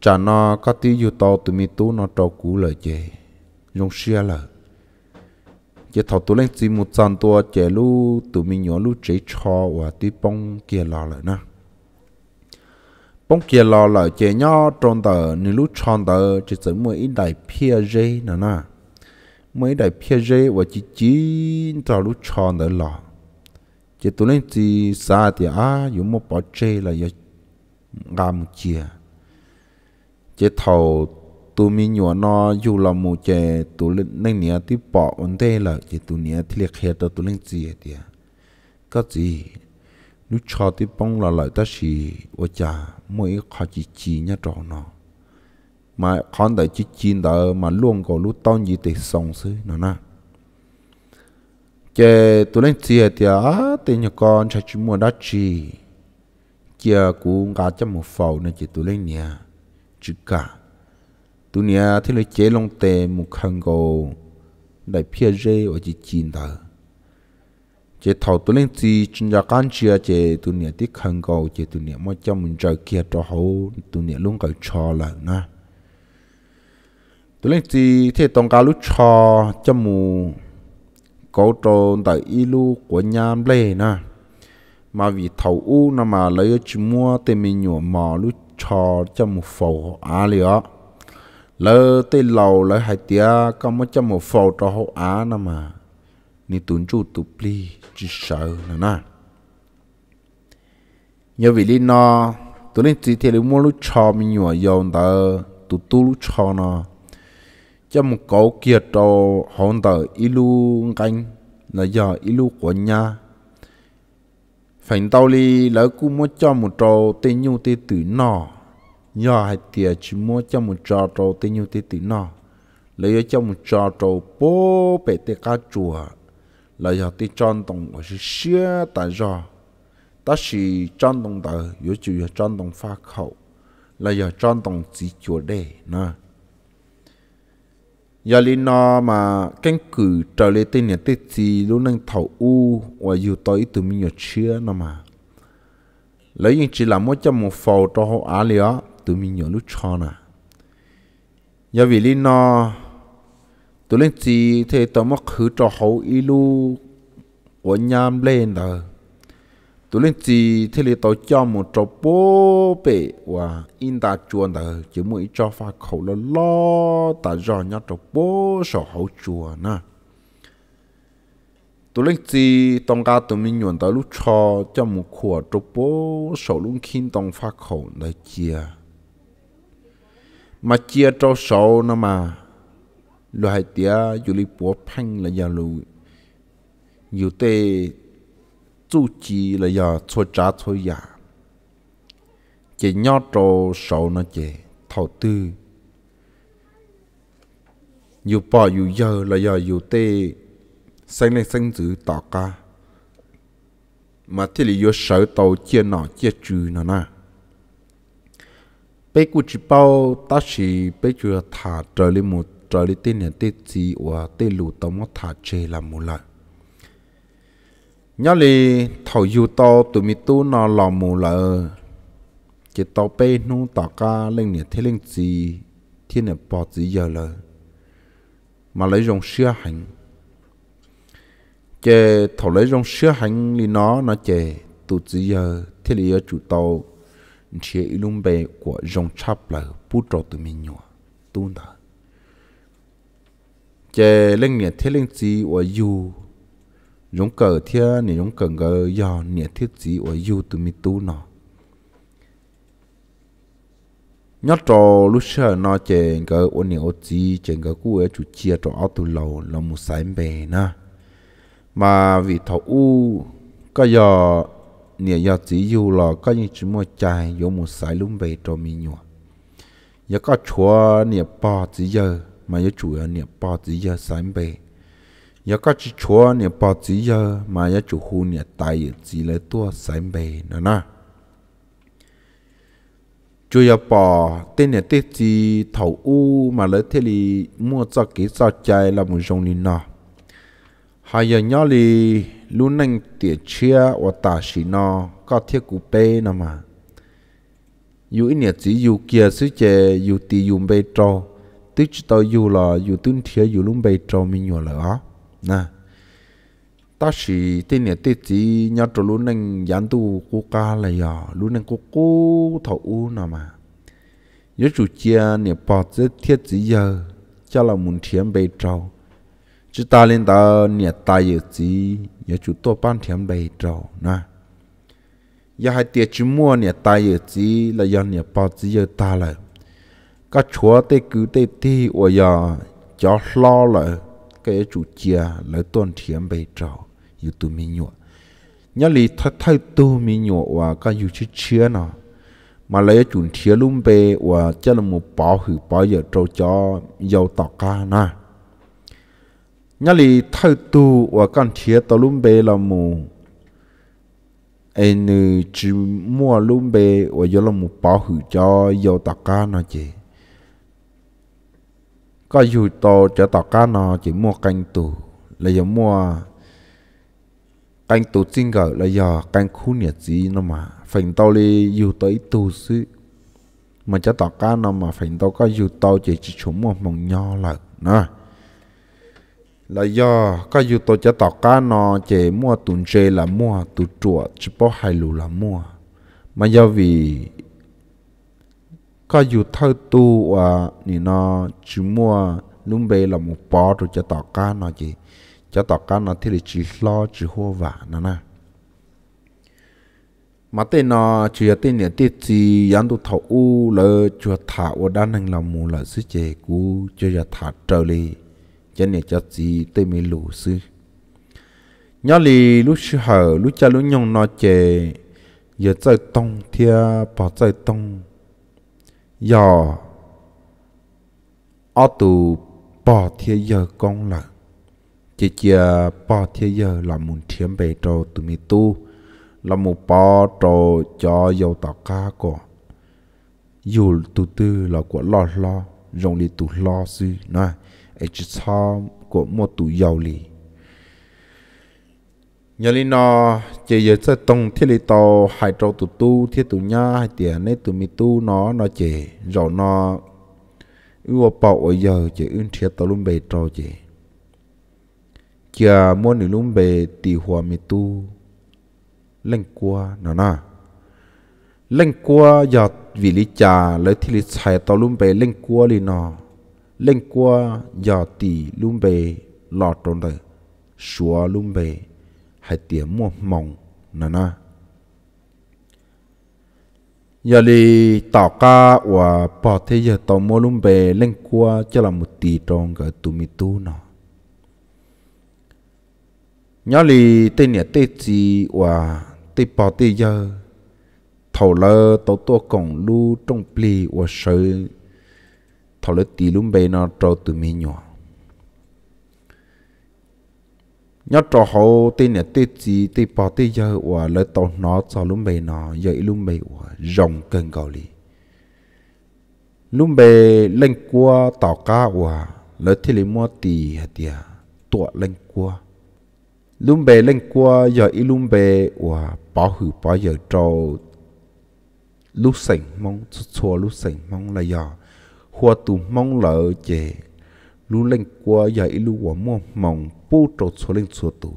chả nó có tí dù tổ tụi mình tu nó trâu cũ lời chế dùng xưa lời chỉ thầu tụ lên chỉ một trăm tua chè lu tụ mình nhỏ lu chế cho và tuy bông kia lò lại nè bông kia lò lại chè nhỏ tròn tờ nếu lu tròn tờ chỉ chỉ mỗi ít đại pia dê nè nè mỗi đại pia dê và chỉ chỉ cho lu tròn tờ lò chỉ tụ lên chỉ xa thì á dùng một bỏ chê là giờ gam chia chỉ thầu tụi mình nhỏ nó dù là mù chè tụi lên nên nhớ tí bỏ ổn thế là chỉ tụi nhớ thì liệt hết tụi lên gì tiệt, có gì lúc cho tí bông là lại ta xì ô cha mỗi khó chỉ chỉ nhá trò nó mà con đại chỉ chỉ đó mà luôn có lúc tao gì để sống xứ nó na chè tụi lên gì tiệt á tên nhà con chạy chỉ mua đá chỉ chè cũng gạt cho một phẩu nên chỉ tụi lên nhà chỉ cả tu nia thì lấy chế long tề một khăn gồ đại phía rê ở chỉ chín ta chế thầu tu lên chi chân ra can chia chế tu nia tiếc khăn gồ chế tu nia mà cho mình trời kia cho hậu tu nia luôn cái cho là na tu lên chi thế tông cao lúc cho cho mù cổ tròn tại ilu của nham lê na mà vì thầu u nó mà lấy chỉ mua tên mình nhổ mỏ lúc cho cho một phổ á liền lỡ tê lầu lỡ hai tia có mấy trăm một phò cho hậu á nè mà ni tuấn chu tu pli chỉ sợ nè nè nhớ vì lý nó tụi nên chỉ theo mua lúc cho mình nhỏ dòng tờ tụ tu lúc cho nó cho một câu kia cho hòn tờ ilu canh là giờ ilu của nhà phải tao đi lỡ cũng mua cho một trò tên nhau tên tử nọ nhỏ hay tiề chỉ mua cho một trò trâu tê nhiêu tê tỉ nọ lấy cho một trò trâu bố bể tê cá chùa là giờ tê tròn đồng ở sự xưa tại do ta chỉ tròn đồng tờ yếu chủ yếu tròn đồng pha khẩu là giờ tròn đồng chỉ chùa đề nè giờ lý nó mà cánh cử trở lên tên nhà tê chỉ luôn năng thầu u và dù tới từ mình nhỏ chưa nó mà lấy những chỉ là mỗi trăm một phò cho họ á lió tụi mình nhỏ lúc cho nè giờ vì lý nó tụi lên gì thế tao mắc khứ cho hậu ý lu của nhám lên rồi tụi lên gì thế là tao cho một trò bố bể và in ta chuồn rồi chỉ mỗi cho pha khẩu là lo ta rõ nhau trò bố sợ hậu chùa nè tôi lên gì tông ca tụi mình nhuận tới lúc cho cho một khủa trò bố sợ lũng khi tông phát khẩu là chia mà chia trâu sầu nó mà lo hai tía dù li bố phanh là giờ lù dù tê chú chi là giờ thôi trả thôi giả chỉ nhó trâu sâu nó chỉ thầu tư dù bỏ dù giờ là giờ dù tê sinh lên sinh giữ tỏ ca mà thế là dù sợ tàu chia nọ chia trừ nó nè bây giờ chỉ bảo ta chỉ bây giờ thả trở lên một trở lên tên này tên gì và tên lù tông mà thả chê làm một lại nhớ lì thầu dù to tụi mi tu nó làm mù lợ chỉ tao bê nu tao ca lên nè thế lên gì thiên nè bỏ gì giờ lợ mà lấy dòng xưa hành chè thầu lấy dòng xưa hành thì nó nó chè tụi gì giờ thế lì ở chủ tàu E chia ilum bề của dòng chắp là bút trò từ mình nhỏ tu nà, chè lên nhẹ thiết lên gì ở du dòng cờ thia nè dòng cờ ngờ do nhẹ thiết gì ở du từ mình tu nó nhát trò lúc xưa nó chè ngờ ôn nhẹ ở gì chè ngờ cú ở chủ chia trò áo từ lâu là một sải bề na mà vì thầu u có giờ nè giờ chỉ dù là có những chỉ mua chai dùng một sải lúng về cho mình nhọ giờ có chúa nè bò chỉ giờ mà giờ chủ nè bò chỉ giờ sải về giờ có chỉ chúa nè bò chỉ giờ mà giờ chủ hu nè tài chỉ lấy tua sải về nữa nè chú giờ bò tên nè tên gì thầu u mà lấy thế li mua cho cái cho chai là một dòng linh nào hai giờ nhỏ li luôn nành tỉa chia và tả xì nó có thiết cụ bê nà mà dù ít nhiệt chỉ dù kia sứ chè dù tì dù bê trò tức chỉ tao dù là dù tuân thiết dù luôn bê trò mình nhỏ lỡ nè ta chỉ tên nhiệt tết chỉ nhớ trò luôn nành dán tu cố ca là giờ luôn nành cố cố thọ u nà mà nhớ chủ chia nhiệt bỏ rất thiết chỉ giờ cho là muốn thiết bê trò chỉ ta lên ta nhẹ ta giờ gì giờ chú to ban thiam đầy trâu na giờ hai tiệt chú mua nhẹ ta giờ gì là giờ nhẹ bao gì giờ ta là các chúa tê cứ tê tê ở giờ cho lo là cái chủ chia lấy tuần thiam đầy trâu yêu tụi mình nhọ nhớ lì thay thay tu mình nhọ và các yêu chú chia nào mà lấy chuẩn thiệt luôn về và chắc là một bảo hử bảo giờ trâu cho giàu tọt ca na nhá lì thâu tu và con thiệt tao lùm bê là mù anh chỉ mua lùm bê và giờ là mù bảo hủ cho dầu tạc cá nó chị có dù to cho tạc cá nó chỉ mua canh tù là giờ mua canh tù xin gỡ là giờ canh khu nhiệt gì nó mà phành tao đi dù tới tù sư mà cho tạc cá nó mà phành tao có dù tao chỉ chỉ chúng mua mong nho là nè là do có yếu tôi cho tỏ cá nó chế mua tụn chế là mua tu chùa chỉ bỏ hai lù là mua mà do vì có yếu thơ tu à thì nó chỉ mua lúc bê là một bó rồi cho tỏ cá nó chỉ cho tỏ cá nó thì là chỉ lo chỉ hô vả nó nè mà tên nó chỉ là tên là tiết gì yán tu thầu u là chùa thả ở đan hành là mù là sứ chế cú cho giờ thả trở lên chân này cho gì tôi mới lù sư nhớ li lúc sư hở lúc cha lúc nhông nói chè giờ chơi tông thia bỏ chơi tông giờ ở tù bỏ thia giờ con là chỉ chia bỏ thia giờ là muốn thiếm bề trò tụi mi tu là một bỏ trò cho giàu tạo cá của dù tụi tư là của lo lo rong đi tụi lo sư nói e chỉ cho của một tủ dầu lì nhớ lý nó chỉ giờ sẽ tông thiết lý tàu hải trâu tụ tu thiết tụ nhá hải tiền nên tụ mi tu nó nó chỉ rồi nó ưu bảo ở giờ chỉ ưu thiết tàu luôn bề trâu chỉ chờ mua nữ luôn bề tỷ hòa mi tu lên qua nó nè lên qua giờ vì lý trà lấy thiết lý xài tàu luôn bề lên qua lý nó lên qua giờ tỷ lùm bề lò trốn đời xóa lùm bề hay tiếng mua mỏng nà nà giờ li tỏ ca và bỏ thế giờ tàu mua lùm bề lên qua cho là một tỷ tròn cái tù mi tu nọ nhớ li tên nhà tên gì và tên bỏ tê giờ thầu lơ tàu tua cổng lu trong pli và sợi thảo lỡ tí lùm bê nó trâu từ mi nhỏ nhớ trò hậu tên là tê gì tê bỏ tê giờ ủa lỡ tàu nó cho lùm bê nó dậy lùm bê ủa rồng cần gạo lì lùm bê lên qua tàu cá ủa lỡ thì lấy mua tì hạt tìa tụa lên qua, lùm bê lên qua giờ y lùm bê ủa bỏ hử bỏ giờ trâu lúc sảnh mong chú chua lúc sảnh mong là giờ hoa tù mong lỡ chè lu lên qua giờ lu quả mua mong bu trột số lên số tù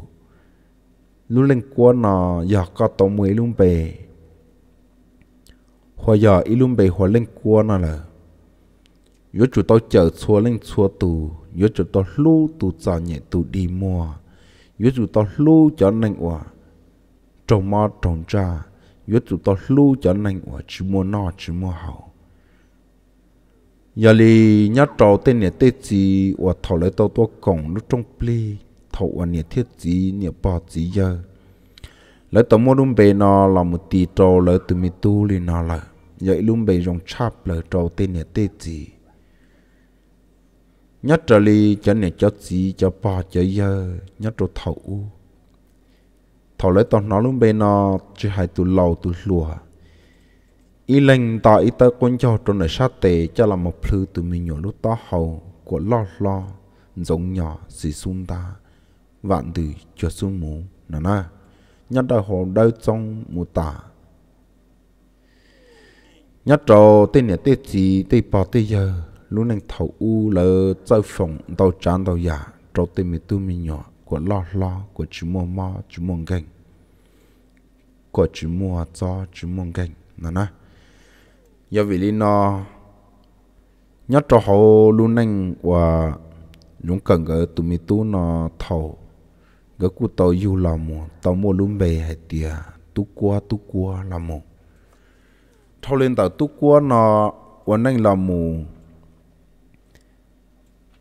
lu lên qua nọ giờ ca tổ mười luôn bề hoa giờ ilu bề hoa lên qua nọ là yo chủ tao chờ số lên số tù yo chủ tao lu tù cho nhẹ tù đi mua yo chủ tao lu cho nên quả trồng mò trồng cha yo chủ tao lu cho nên quả chỉ mua nọ chỉ mua hậu giờ li nhớ trò tên nè tê gì và thầu lấy tàu tua cổng lúc trong ple thầu và nè thiết gì nè bò gì giờ lấy tàu mua lùm bề nó là một tí trò lấy từ mi tu li nó là vậy luôn bề rong chắp lấy trò tên nè tê gì nhớ trò li cho nè cho gì cho bò cho giờ nhớ trò thầu thầu lấy tàu nó luôn bề nó chỉ hai tụ lâu tụ lùa ý lệnh tỏ ý tớ quân cho trong nơi sát tệ cho là một phư từ mình nhỏ lúc to hầu của lo lo giống nhỏ dì xung ta vạn từ cho xuống mũ nà na nhất đời hồ đau trong mù tả nhất trò tên nhà tết gì tê bò tê giờ lúc này thầu u lờ chơi phòng tàu trán tàu giả trò tên mình tu mình nhỏ của lo lo của chú mua mò chú mua gành của chú mua cho chú mua gành nà na do vì lý nó nhất cho họ luôn anh và chúng cần gỡ tụi mình tu nó thầu gỡ cụ tàu yêu là một tàu mua luôn về hay tiề tu qua tu qua là một thâu lên tàu tu qua nó vẫn anh là một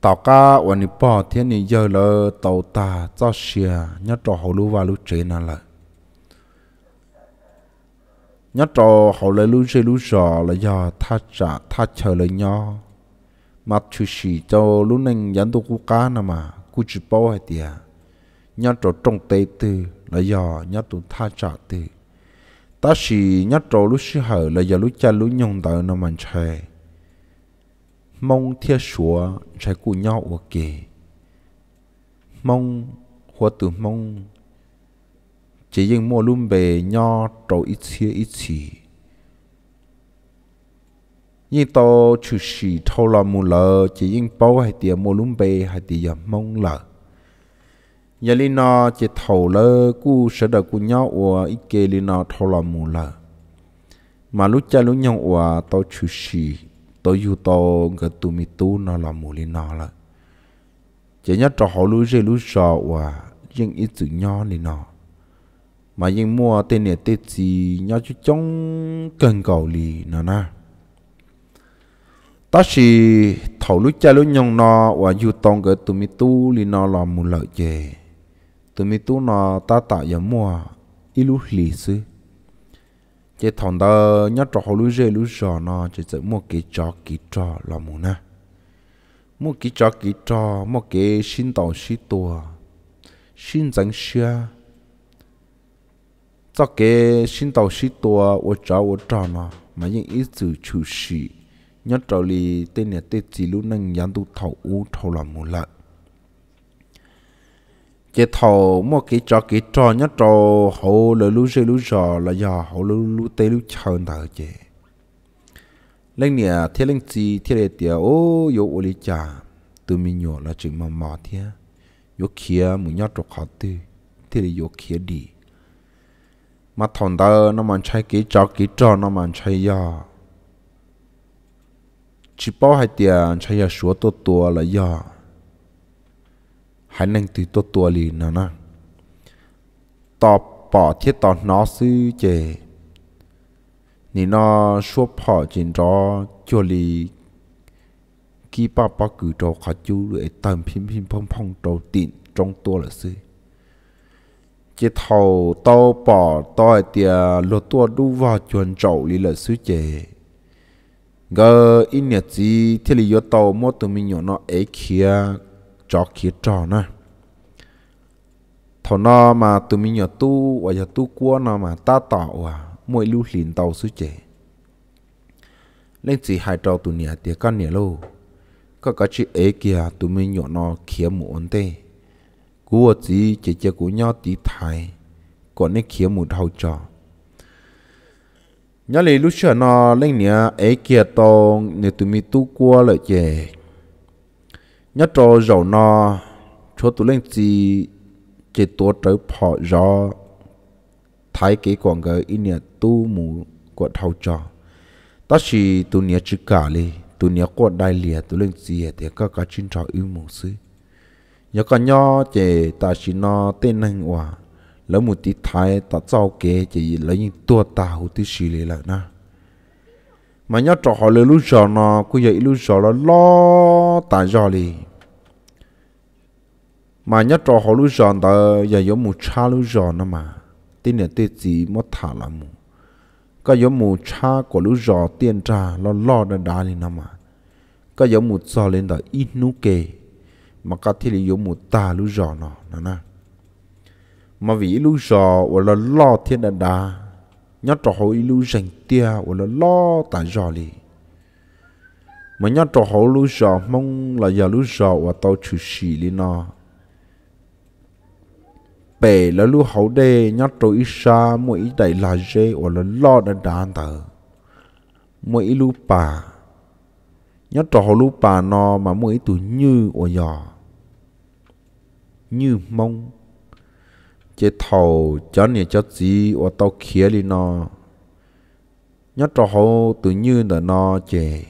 tàu cá vẫn đi bỏ thiên nhiên giờ là tàu ta cho xe nhất cho họ luôn vào lúc chơi nào lại nhớ trò họ lấy lưu chơi lưu giò là do tha trả tha chờ lời nhau mặt chú sĩ cho lúc nên dẫn tôi cú cá nè mà cú chỉ bao hay tiệt nhớ trò trong tây từ là do nhớ tôi tha trả từ ta sĩ nhớ trò lúc sư hở là do lúc cha lúc nhung tờ nè mà chơi mong thiên chúa chơi cú nhau ok mong hoa tử mong chỉ riêng mua luôn về nho trầu ít chia ít chỉ nhưng to chủ sĩ thâu là mù lờ chỉ riêng bao hay tiền mua luôn về hay tiền mong lờ giờ li nó chỉ thầu lơ cu sợ đợi cu nhau ủa ít kê li nó thâu là mù lờ mà lúc cha lúc nhau ủa to chủ sĩ to yêu to người tu mi tu nó là mù li nó là chỉ nhất trò họ lúc rơi lúc sợ ủa riêng ít chữ nhau li nó mà yên mua tên này tên gì nhau chú chống cần cầu lì nè nè ta chỉ thầu lúc cha lúc nhong nó và dù tông cái tụi mi tu lì nó là mù lợi chè tụi mi tu nó ta tạo giờ mua ít lúc lì sư chế thằng đó nhớ trò hồi lúc rơi lúc giờ nó chỉ sẽ mua cái trò cái trò là mù nè mua cái trò cái trò mua cái xin tàu xin tua xin chẳng xưa cho cái xin tàu xí tua ô cháu ô trò nó mà những ít sự chủ sĩ nhớ trò lì tên nhà tên chỉ lúc nâng nhắn tu thầu u thầu làm một lợn cái thầu mua cái trò cái trò nhớ trò hậu lời lú dây lú giò là giò hậu lú lú tê lú chờn thở chè lên nhà thế lên gì thế để tiệt ô yo ô li cha, từ mình nhỏ là chừng mà mò thế yo kia muốn nhớ trò khó tư thế là yo kia đi mà thằng đó nó mà chạy kỹ cho kỹ cho nó mà chạy ya chỉ bảo hai tiền chạy ya số to to là ya hai nên tí to to lì nè nè tao bỏ thiết tao nó sư chè nì nó số bỏ trên đó cho lì khi ba ba cứ cho khá chú lưỡi tầm phim phim phong phong trò tịnh trong tổ là sư chỉ thầu tao bỏ tôi tia lô tua đu vào chuẩn trậu lý lợi sứ chế gờ in nhật gì thế lý do tàu mô tụi mình nhỏ nó ấy kia cho kia trò nè thầu nó mà tụi mình nhỏ tu và giờ tu cua nó mà ta tạo à mỗi lưu liền tàu sứ chế lên chỉ hai trâu tụi nhà tia con nhà lô có cái chữ ấy kia tụi mình nhỏ nó kia muộn thế cua chỉ chỉ chỉ cú nhau tí thải còn nên kia một đầu trò nhớ lại lúc xưa nó lên nhà ấy kia tông nếu tụi mi tu cua lại chè nhớ trò dầu nó cho tụi lên chỉ chỉ tổ trở phò rõ thái cái quảng gỡ ý nhà tu mù của thâu trò ta chỉ tụi nhà chữ cả li tụi nhà quạt đại liệt tụi lên chỉ thì các cá chín trò yêu mù xứ nhớ con nho chè ta chỉ nó tên năng hòa lấy một tí thái ta cho kế chỉ lấy những tua ta hủ tí xì lì lợn na mà nhớ trò họ lấy lúc giờ nó cứ vậy lúc giờ nó lo ta giò lì mà nhớ trò họ lúc giờ ta giờ giống một cha lúc giờ nó mà tên này tê gì mất thả là mù có giống một cha của lúc giờ tiên trà lo lo đã đá lên nó mà có giống một giờ lên ta ít nú kê mà có thể là dùng một tà lũ rõ nó nè nè mà vì lũ rõ và là lo thiên đàn đà nhớ trò hậu lũ rành tia và là lo tà rõ lì mà nhớ trò hậu lũ rõ mong là giờ lũ rõ và tao chủ sĩ lì nó bè là lũ hậu đê nhớ trò ít xa mỗi đại là dê và là lo đàn đà tờ mỗi lũ bà nhớ trò hồ lúc bà nó mà mỗi tụ như ổ giò như mong chế thầu cho nè cho gì ở tàu khía đi nó nhớ trò hồ tụ như là nó chế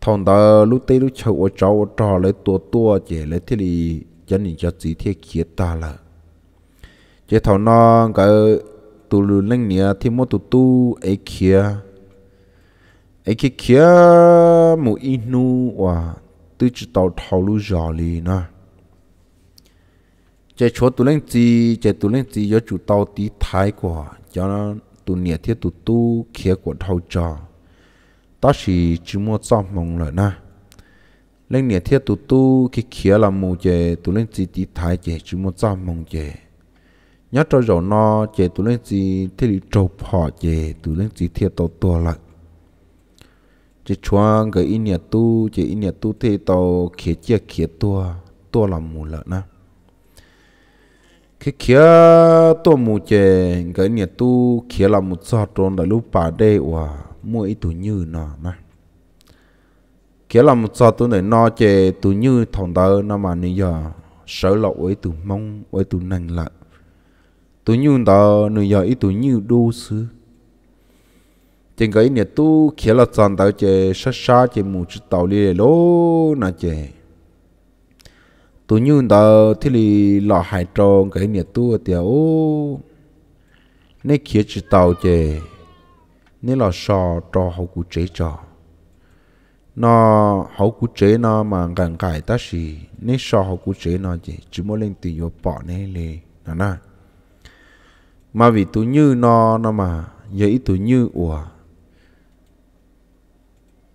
thằng đó lúc tây lúc chậu ở cháu ở trò lấy tua tua chế lấy thế thì cho nè cho gì thế khía ta là chế thầu nó cái tụ lưu lên nè thì mua tụ tu ấy khía ai ấy kia một ít nu à, tư chỉ tàu thầu lu giò lì na chạy chỗ tụ lên chỉ, chạy tụ lên chỉ do chủ tàu tí thái quá, cho nó tụ nhẹ thiết tụ tu kia của thầu trò ta chỉ chỉ mua xong mong lợi na lên nhẹ thiết tụ tu kia kia là mu chạy tụ lên chỉ tí thái chạy chỉ mua xong mong chạy nhớ cho rõ nó chạy tụ lên gì thiết lý trâu phò chạy tụ lên chỉ thiết tàu tua lại chỉ chuang cái in nhà tu chỉ in nhà tu thì tàu khía chia khía tua tua làm mù lợn na cái khía tua mù chè cái nhà tu khía làm một sao tròn đã lúc bà đây wa mua ít tu như nọ na khía làm một sao tu này nọ chè tuổi như thằng tớ nó mà nãy giờ sợ lậu ấy tuổi mong ấy tuổi nành lợn tuổi như tớ nãy giờ ít tuổi như đu xứ chỉ cái nè tu kia là chọn tàu chè sát sát chè mù chút tàu lý lô nà chè tu như đó thì lì lọ hải trong cái nè tu tiểu nè kia chỉ tàu chè nè là sò trò hậu cụ chế trò nó hậu cụ chế nó mà gần cải ta gì, nè sò hậu cụ chế nó chè chỉ muốn lên tùy vô bỏ nè lì nà nà mà vì tu như nó nó mà dễ tu như ủa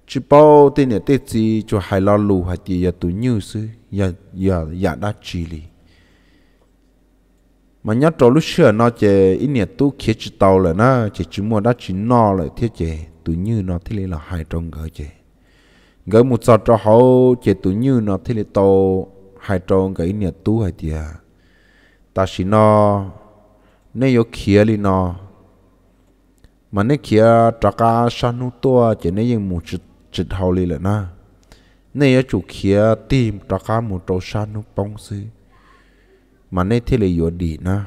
chỉ bao tên nhà tết gì cho hai lo lù hay thì giờ tụi như sư ya ya ya đã chỉ li mà nhớ trò lúc xưa nó chè ít nhất tu kia chỉ tàu là nó chỉ chỉ mua đã chỉ no là thiết chế, tụi như nó thế là hai trong gỡ chế. gỡ một sọt cho hậu chè tụi như nó thế là tàu hai trong gỡ ít nhất tu hay thì à ta chỉ no nếu yêu kia li nó mà nếu kia trà cá sanu tua chè nếu dùng một chút chỉ hầu lì lại na nay ở chủ kia tìm ra cá một trâu san nó bông sư mà nay thế là vừa đi na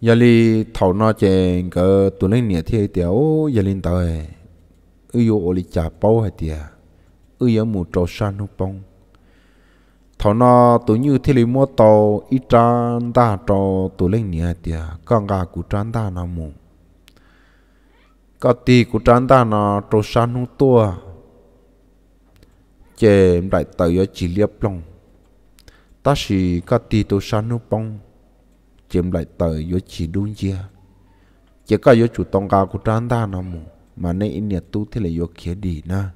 giờ li thầu nó chèn cái tụi nó nhẹ thế tiểu giờ lên tới ư yo oli chả bao hay tiệt ư yo một trâu san nó bông thầu nó tụi như thế là mua tàu ít trang đa trâu tụi lên nhẹ tiệt con gà cũng trang đa nào mùng có ti của trang ta nó trổ san hung tua chè đại tới ở chỉ liếp lòng ta chỉ có ti trổ san hung bông chè đại tới ở chỉ đúng chia chè có ở chủ tông ca của trang ta nó mù mà nay in nhà tu thì lại ở kia đi na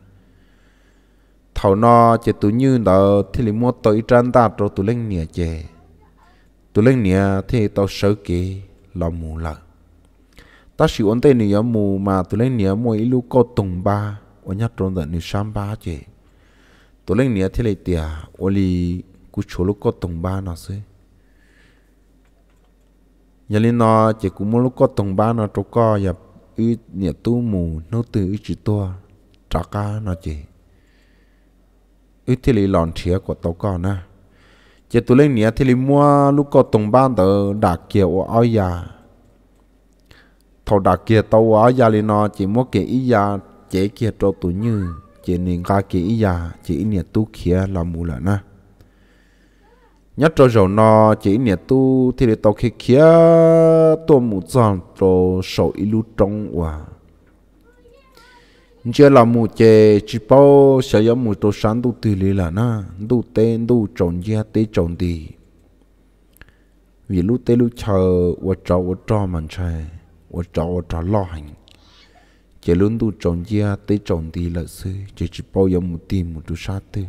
thảo nó chè tu như đó thì lại mua tới trang ta trổ tu lên nhà chè tu lên nhà thì tao sợ kì lòng mù lợn ta chỉ ổn tên nhiều mù mà tụi lên nhiều mù ilu có tùng ba ổn nhát trốn đợt nhiều sam ba chứ tụi lên nhiều thế này tiệt ổn li cú chỗ lúc có tùng ba nó xí nhà lên nó chỉ cú mua lúc có tùng ba nó trâu co nhập ư nhiều tu mù nấu từ ư chỉ tua trả ca nó chứ ư thế này lòn thiệt của tàu co na chỉ tụi lên nhiều thế này mua lúc có tùng ba tờ đã kiểu ở ao thầu đà kia tàu ở gia lên nó chỉ muốn kể ý gia chế kia cho tụ như chỉ nên ca kể ý gia chỉ nhiệt tu kia là mù lợn na nhất cho dầu nó chỉ nhiệt tu thì để tàu kia kia tu mù tròn tàu sầu ít lú trong hòa chưa là mù chè chỉ bao sẽ có mù tàu sáng tu từ lì là na tu tên tu trồng gia tế trồng đi vì lúc tế lúc chờ và trò và trò mà chơi 我找我找老 hành chỉ luôn tu trồng gia tới trồng thì là sư chỉ chỉ bao giờ một tìm một tu sát tư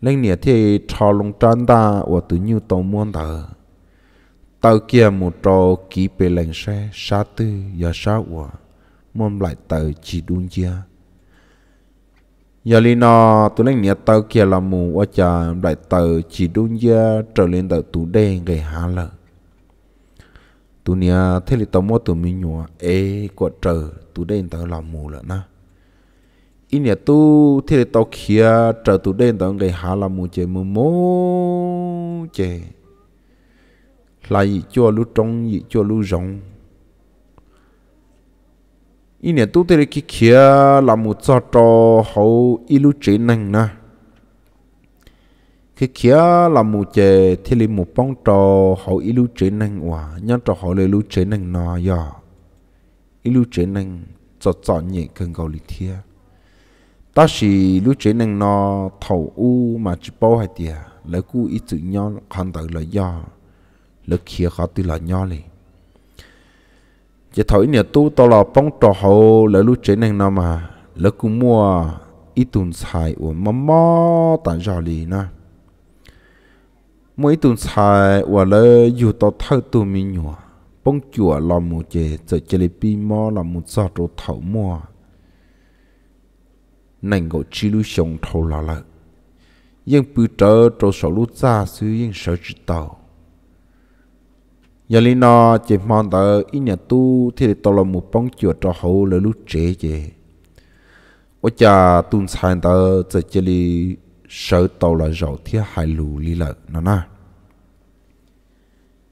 lên nhà thì trò lông trăn ta tự nhiên tàu muôn tờ tàu kia một trò ký bề lành xe sát tư và sát hòa lại tờ chỉ đun gia giờ lên nó tụi lên nhà tàu kia là mù và chả lại tờ chỉ đun gia trở lên tàu tủ đen gây hạ lợi tụi nhà thế là tao mua tụi mình nhua, ê quạt trở tụi đen tao làm mù lận na in nhà tu thế là tao kia trở tụi đen tao ngày hà làm mù chơi mù mô chơi lại cho lú trong gì cho lú rộng. in nhà tu thế là kia làm mù cho cho hậu ít lú chế năng na khi kia là một chè thì lấy một bông trò họ ít lưu chế năng hòa nhân trò họ lấy lưu chế năng nọ giờ ít lưu chế năng cho cho nhẹ cần cầu lý thiê ta chỉ lưu chế năng nọ thầu u mà chỉ bao hai tia lấy cú ý chữ nhau khăn tự là do lấy kia khó tự là nhau liền chỉ thổi nhà tu to là bông trò họ lấy lưu chế năng nọ mà lấy cú mua ý tuần xài của mắm mò tại giờ liền nè mỗi tuần xài và lỡ dù tao thâu tụ mình nhỏ bông chùa làm một chế giờ chế lấy pi mò làm một giọt rồi thấu mò nành gỗ chi lưu sống thâu là lợ nhưng bự trở trâu sổ lút ra xứ nhưng sợ chỉ tàu giờ lý nó chế mòn tờ ít nhà tu thì tao làm một bông chùa cho hậu lỡ lút chế chế ôi cha tuần xài tờ giờ chế lấy sợ tàu là rầu thiết hai lù li lợ nó na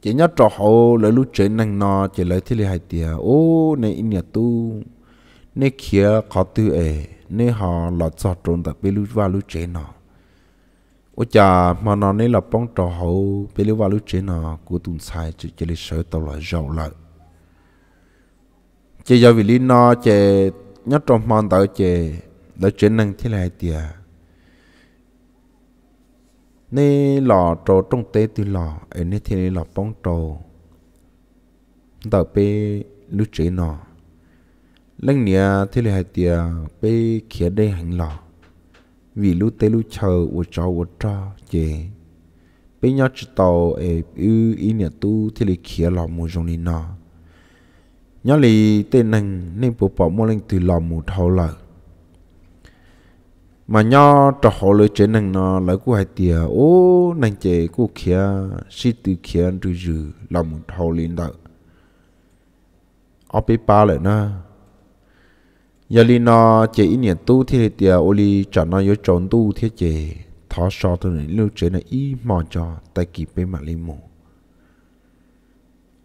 chỉ nhớ trò hậu lỡ lúc chơi năng nó chỉ lấy thiết li hai tia ô này in nhà tu này kia khó tư ề này họ là cho trốn tập bên lúc vào lúc chơi nó ô cha mà nó này là bóng trò hậu bên lúc vào lúc chơi nó của tuần sai chỉ chỉ lấy sợ tàu là rầu lợi chỉ giờ vì lý nó chỉ nhớ trò mòn tới chỉ lỡ chơi năng thiết li hai tia nên lò trổ trong tế từ lò ở nê thì lò bóng trổ tờ bê lú chế nọ lần nè thì lại hai tia bê khía đây hành lò vì lú tế lú chờ của trò của trò chế bê nhau chỉ tàu ở ư ý nè tu thì lại khía lò mù trong nè nọ nhau lì tên năng nên bố bỏ mua lên từ lò mù thâu lợi mà nho trò họ lựa chế năng nó lại cú hai tiề ô năng chế cú kia sĩ tử kia rư rư làm một hồ liên đạo ở bên ba lại na giờ li nó chế ý niệm tu thì tiề ô li trả nó yếu trốn tu thì chế thọ so thôi này lưu chế này ý mò cho tay kịp bên mặt linh mồ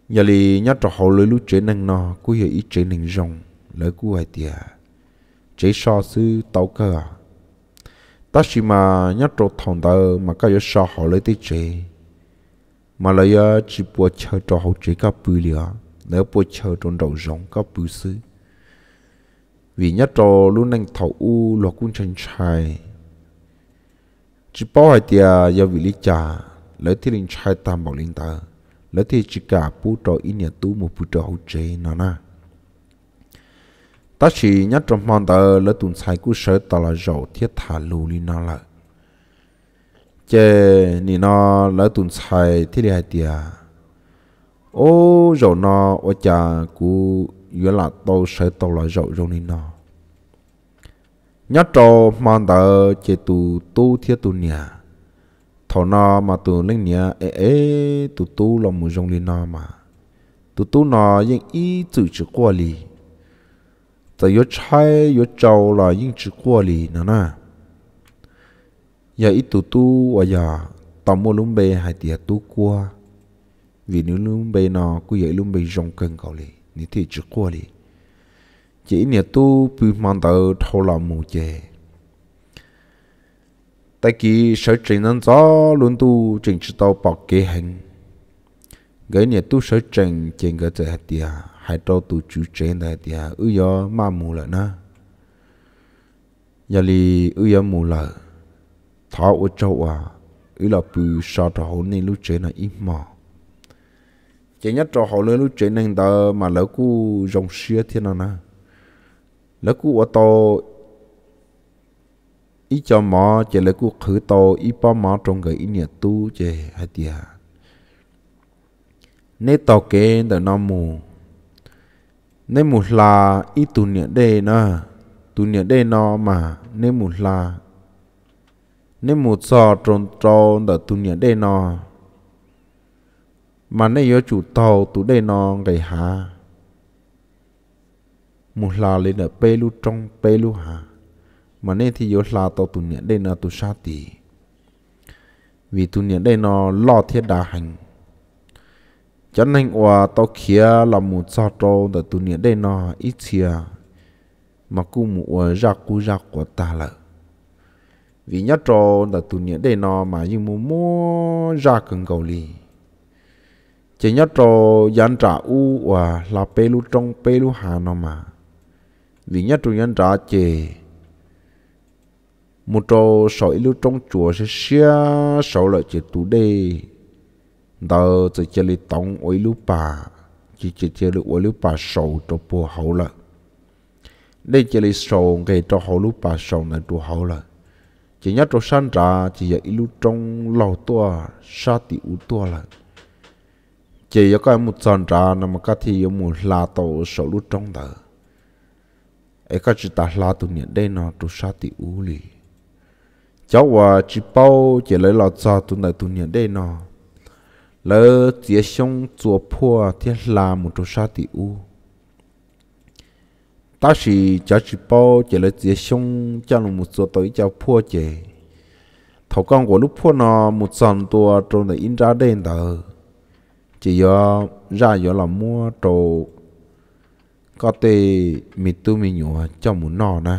giờ li nhớ trò họ lựa lưu chế năng nó cú hiểu ý chế năng rong lại cú hai tiề chế so sư tàu cờ ta chỉ mà nhát trộn thằng tờ mà cái yếu sao họ lấy tiền chế mà lấy chỉ bùa chờ cho họ chơi các bự lìa nếu bùa chờ trong đầu rộng các bự sư vì nhát trộn luôn anh thầu u lo cũng chân trai chỉ bảo hai tia giờ vì lý cha lấy tiền linh trai tam bảo linh ta lấy tiền chỉ cả bù trò ít nhà tú một bù trò hậu chơi nó na ta chỉ nhất trong mòn tờ lỡ tuần sai cú sợ tờ là dầu thiết thả lù li nó lợi chê nì nó lỡ tuần sai thiết li hai tìa ô dầu nó ô chà cú yếu là tàu sợ tàu là dầu dầu ni nó nhất trong mòn tờ chê tù tu thiết tù nhà thọ nó mà tù lên nhà ế ế tù tu lòng mù dông li nó mà tù tu nó yên ý tự chữ qua li giờ yếu chai yếu trâu là những chữ qua lì nữa nè giờ ít tu tu và giờ tao mua lúm bê hai tia tu qua vì nếu lúm bê nó cứ vậy lúm bê rong cần cầu lì nếu thì chỉ qua lì chỉ nhà tu bị mang tờ thâu làm mù chè tại kỳ sở trình nên gió luôn tu trình chỉ tao bỏ kế hình, gửi nhà tu sở trình trên cái giờ hạt tia hai trâu tu chú chén này thì à ư gió mà mù lợ na giờ li ư gió mù lợ thọ ở trâu à ư là bự sao trâu hồn nên lúc chén này ít mỏ chỉ nhất trâu hồn lên lúc chén này ta mà lỡ cú dòng xưa thế nào na lỡ cú ở to ít cho mỏ chỉ lỡ cú khử to ít bao mỏ trong cái ít nhiệt tu chỉ hai tia nét tàu kê tờ nó mù nên một là ít tu niệm đề na, tu niệm đề nó mà nên một là nên một giờ tròn tròn đã tu niệm đề nó mà nên do chủ tàu tu đề nó đầy hà một là lên ở bê lu trong bê lu hà mà nên thì do là tàu tu niệm đề nó tu sa tì vì tu niệm đề nó lo thiết đa hành cho nên qua tao kia là một sao trâu để tụi nhớ đây nó ít chia mà cú mù ra cú ra của ta là vì nhất trâu là tụi nhớ đây nó mà nhưng mù mua ra cần cầu lì chỉ nhất trâu dân trả u và là pê lu trong pê lu hà nó mà vì nhất trâu dân trả chè một trâu sỏi lu trong chùa sẽ xia sỏi lại chỉ tụ đây đó chỉ chỉ là tổng ối lũ bà chỉ chỉ chỉ là ối lũ bà sầu cho bố hậu là đây chỉ là sầu cái cho hậu lũ bà sầu này cho hậu là chỉ nhớ cho san ra chỉ là lũ trong lâu tua sa tỷ u tua là chỉ có cái một san ra nằm mà cái thì có một là tổ sầu lũ trong đó ấy cái chỉ ta là tụ nhận đây nó cho sa tỷ u lì cháu và chị bao chỉ lấy lọt ra tu này tụ nhận đây nó lỡ chia xong chùa phua thì là một chỗ sa tỷ u ta chỉ cho chỉ bao chỉ lỡ chia xong cho nó một chỗ tới cho phua chỉ thầu con của lúc phua nó một sàn tua trong này in ra đen tờ chỉ do ra do là mua trầu có thể mình tu mình nhổ cho muốn nọ nè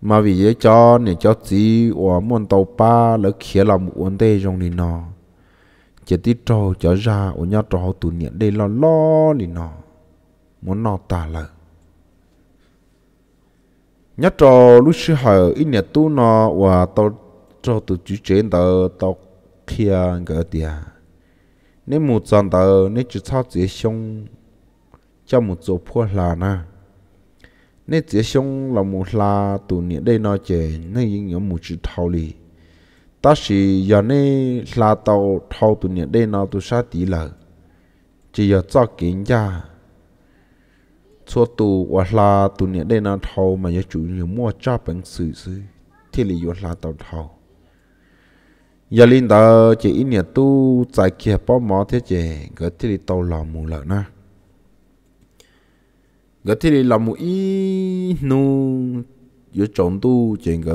mà vì vậy cho nên cho chỉ và muốn tàu pa lỡ kia làm uốn tê trong này nọ chỉ tí trò chở ra ở nhà trò tụ niệm đây lo lo đi nọ muốn nọ tà là nhà trò lúc xưa hở ít nhà tu nọ và tao trò tụ chú chế tờ tao kia ngỡ tiề nếu một trận tờ nếu chú sao dễ xong cho một chỗ phua là na nếu dễ xong là một là tụ niệm đây nọ chè nếu những nhóm một chữ thao lì ta chỉ giờ này là tàu thâu tụ niệm đây nào tụ sát đi lợ chỉ giờ cho kiến ra cho tụ hoặc là tụ niệm đây nào thâu mà giờ chủ nhiều mua cho bằng sự sự thì lý do là tàu thâu giờ linh đó chỉ ít niệm tu giải kia bao mỏ thế chế cái thì lý tàu lò mù lợ na cái thì lý lò mù ít nu giờ chọn tu chỉ cái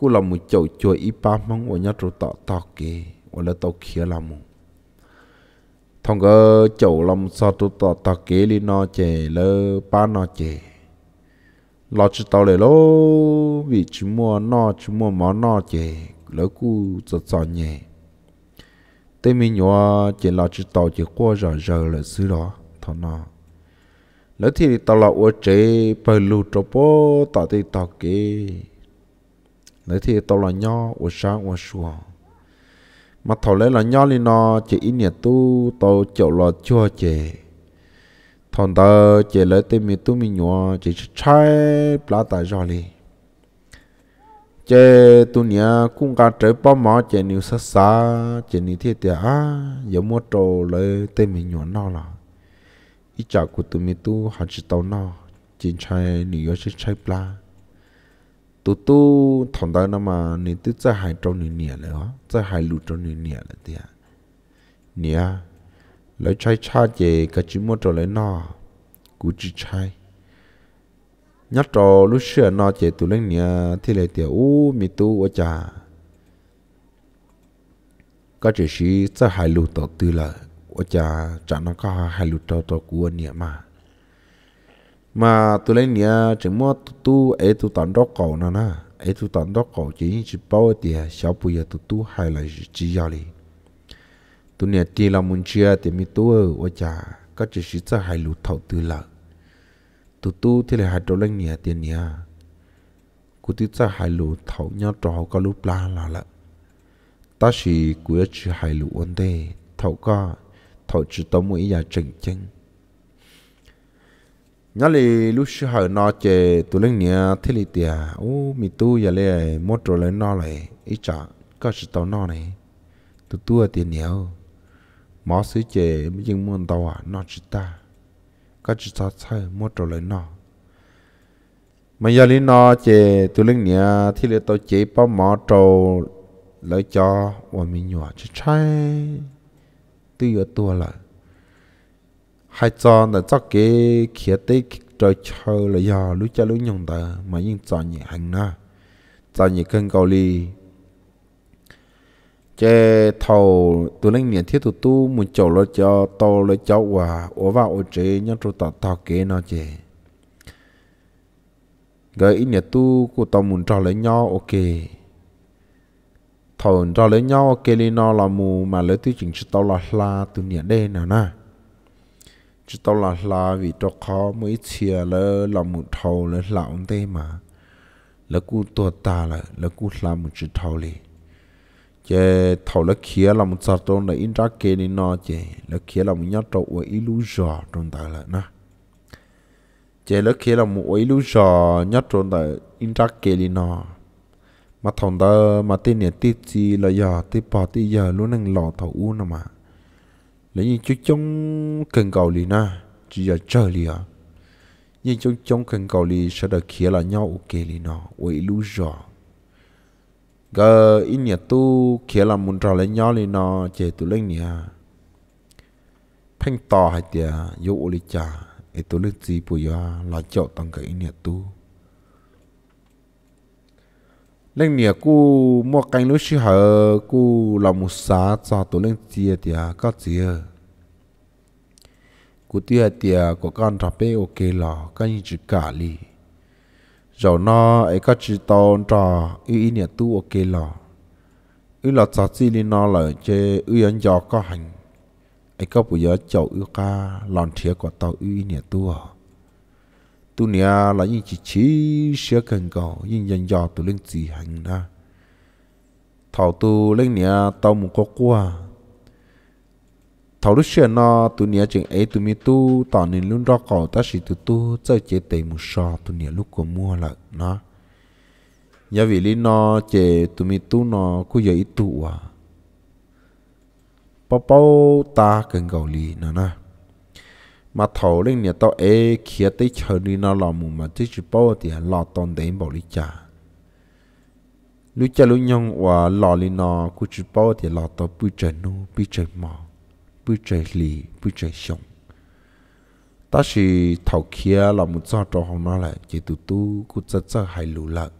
cú là một chỗ chùa y ba mong ở nhà trâu tọ tọ kì ở là tàu kia là một. thằng cái chỗ là một sao trâu tọ tọ kì li nó chè lơ ba nọ chè lo chỉ tao lại lô vì chỉ mua nọ chỉ mua món nọ chè lỡ cú cho cho nhẹ tê mình nhỏ chỉ lo chỉ tàu chỉ qua giờ giờ là xứ đó thằng nó lỡ thì tao là ở chế bờ lù trâu bó tao thì tao kì nếu thì tao là nho của sao của sùa mà thầu lấy là nho lên nó chỉ ít nhiệt tu tao chậu là chua chè thằng ta chỉ lấy tên mình tu mình nhỏ chỉ trái lá tại rồi đi chế tu nhà cũng cả trời bao mỏ chế nhiều xa xa chế nhiều thiết tiệt á giờ mua trầu lấy tên mình nhỏ nó là ít chả của tu mình tu hạt chỉ tàu nó chỉ trái nhiều chỉ trái lá tu tu thằng đó nó mà nị tu chơi hai trong nị nè rồi, hả chơi hai lù trong nị nè rồi thì à nè lấy chai cha về cái chữ mua trò lấy nó cú chữ chai nhất trò lúc xưa nó chế tu lên nè thì lại tiểu u mi tu ở cha cái chữ sĩ chơi hai lù tổ tư là ở cha chẳng nó có hai lù trò trò của nè mà mà tụi lên nhà chỉ mua tụ tu ấy tụ tận đó cầu nè nè ấy tụ tận đó cầu chỉ chỉ bao thì sáu bây giờ tụ tu hay là chỉ giờ đi tụi nhà chỉ là muốn chia thì mi tu ở nhà có chỉ chỉ cho hai lũ thầu tư lợ tụ tu thì là hai tụi lên nhà tiền nhà cú tí cho hai lũ thầu nhau trò có lúc la là lợ ta chỉ cú chỉ hai lũ ổn tê thầu có thầu chỉ tao mỗi giờ chừng chừng nhá lì lúc xưa hỏi nó chè tụi lên nhà thế lì tiệt ô mi tu giờ lê mót rồi lên nọ lại ít chả có sự tao nọ này tụi tua tiền nhiều mỏ sứ chè bây giờ muốn tao à nọ chỉ ta có chỉ tao chơi mót rồi lên nọ, mà giờ lì nọ chè tụi lên nhà thế lì tao chế bao mỏ trầu lấy cho và mình nhỏ chơi chơi tư ở tua lại hai cho là cho cái khía tế trời chơi là giờ lúc cha lúc nhung ta mà yên cho nhẹ hành na cho nhẹ cân cầu ly chế thầu tụi linh niệm thiết tụi tu muốn chỗ lo cho tàu là cho hòa ủa vào ủa chế nhớ tụi tao tao kế nó chế gợi ý niệm tu của tao muốn trò lấy nhau ok thầu trò lấy nhau ok li nó là mù mà lấy tiêu chỉnh cho tao là la tụi niệm đây nào na chỉ tao là la vì cho khó mới chia lỡ lòng một thầu lỡ lão thế mà lỡ cú tua ta lỡ lỡ cú làm một chút thầu liền chế thầu lỡ kia là một sao trong này in ra kia đi nó chế lỡ kia là một nhát trâu của illusion trong ta lỡ na chế lỡ kia là một illusion nhát trong ta in ra kia đi nó mà thằng ta mà tên này tít gì là giờ tít bỏ tít giờ luôn đang lọ thầu u nào mà lấy như chú chống cần cầu lì na chỉ giờ chờ lì à như chú chống cần cầu lì sợ đợi khía là nhau ok lì nó quậy lú rõ gờ in nhà tu khía là muốn trò lấy nhau lì nó chế tu lên nhỉ phanh to hay tiệt dụ lì cha ấy à, tu lứt gì bây giờ là chỗ tăng cái in nhà tu lên nhà cô mua cái lối xí hở cô làm một xá cho tụi lên chia thì có gì cô tia tia của con trà bé ok lò canh chỉ cả lì rồi nó ấy có chỉ tao trò ý nhà tu ok lò ý là sao chỉ lên nó là chê ý anh có hành ấy có bây giờ chậu ý ca làm thiệt của tao ý nhà tu à tu nia là những chỉ chỉ sẽ cần có những dân dò tu linh chỉ hành ra thảo tu linh nia tao một có qua thảo lúc xưa nó tu nia chừng ấy tu mi tu tao nên luôn đó cỏ ta chỉ tu tu chơi chế tệ một sò tu nia lúc của mua là nó nhà vị linh nó chế tu mi tu nó cứ giờ ít tu à bao bao ta cần cầu lý nữa nè mà thầu lên nhà tao ế kia tới chờ đi nó lò mù mà chứ chụp bao thì lò tòn đến bảo lý cha lúc cha lúc nhong và lò lên nó cứ chụp bao thì lò tao bự trời nu bự trời mò bự trời lì bự trời sống ta chỉ thầu kia là một do trò hồng nó lại chỉ tụ tu cứ rất rất hay lù lợn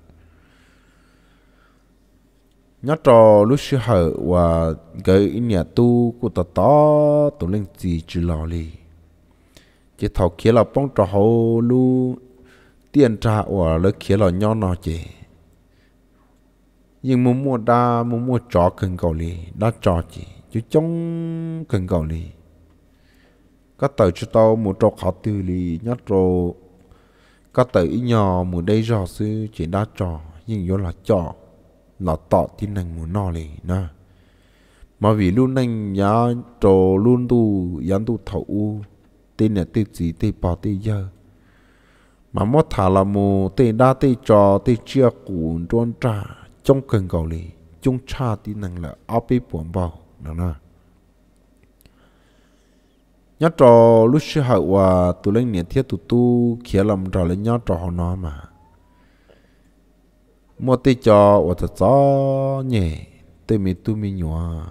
nhớ trò lúc xưa hở và gợi nhà tu của ta to tụ lên gì chứ lò lì chỉ thọ kia là bông trò hậu lu tiền trả của lỡ kia là nhau nó chỉ nhưng muốn mua đa muốn mua trò cần cầu lì đã trò chỉ chú chống cần cầu lì có tờ cho tao một trò khó tư lì nhát rồi có tờ ý nhỏ một đây rõ sư chỉ đã trò nhưng yếu là trò là tọ tin năng muốn nọ lì nè mà vì luôn nành nhá trò luôn tu yán tu thầu tê nè tê gì tê bò tê giờ mà mót thả là mù tê đa tê trò tê chia củ trôn trà trong cần cầu lì chung cha tí năng là áo bê buồn bò nó nè nhớ trò lúc xưa hậu và tụi lên nhẹ thiết tụi tu kia làm trò lên nhớ trò họ nó mà mua tê trò và thật rõ nhẹ tê mi tu mi nhòa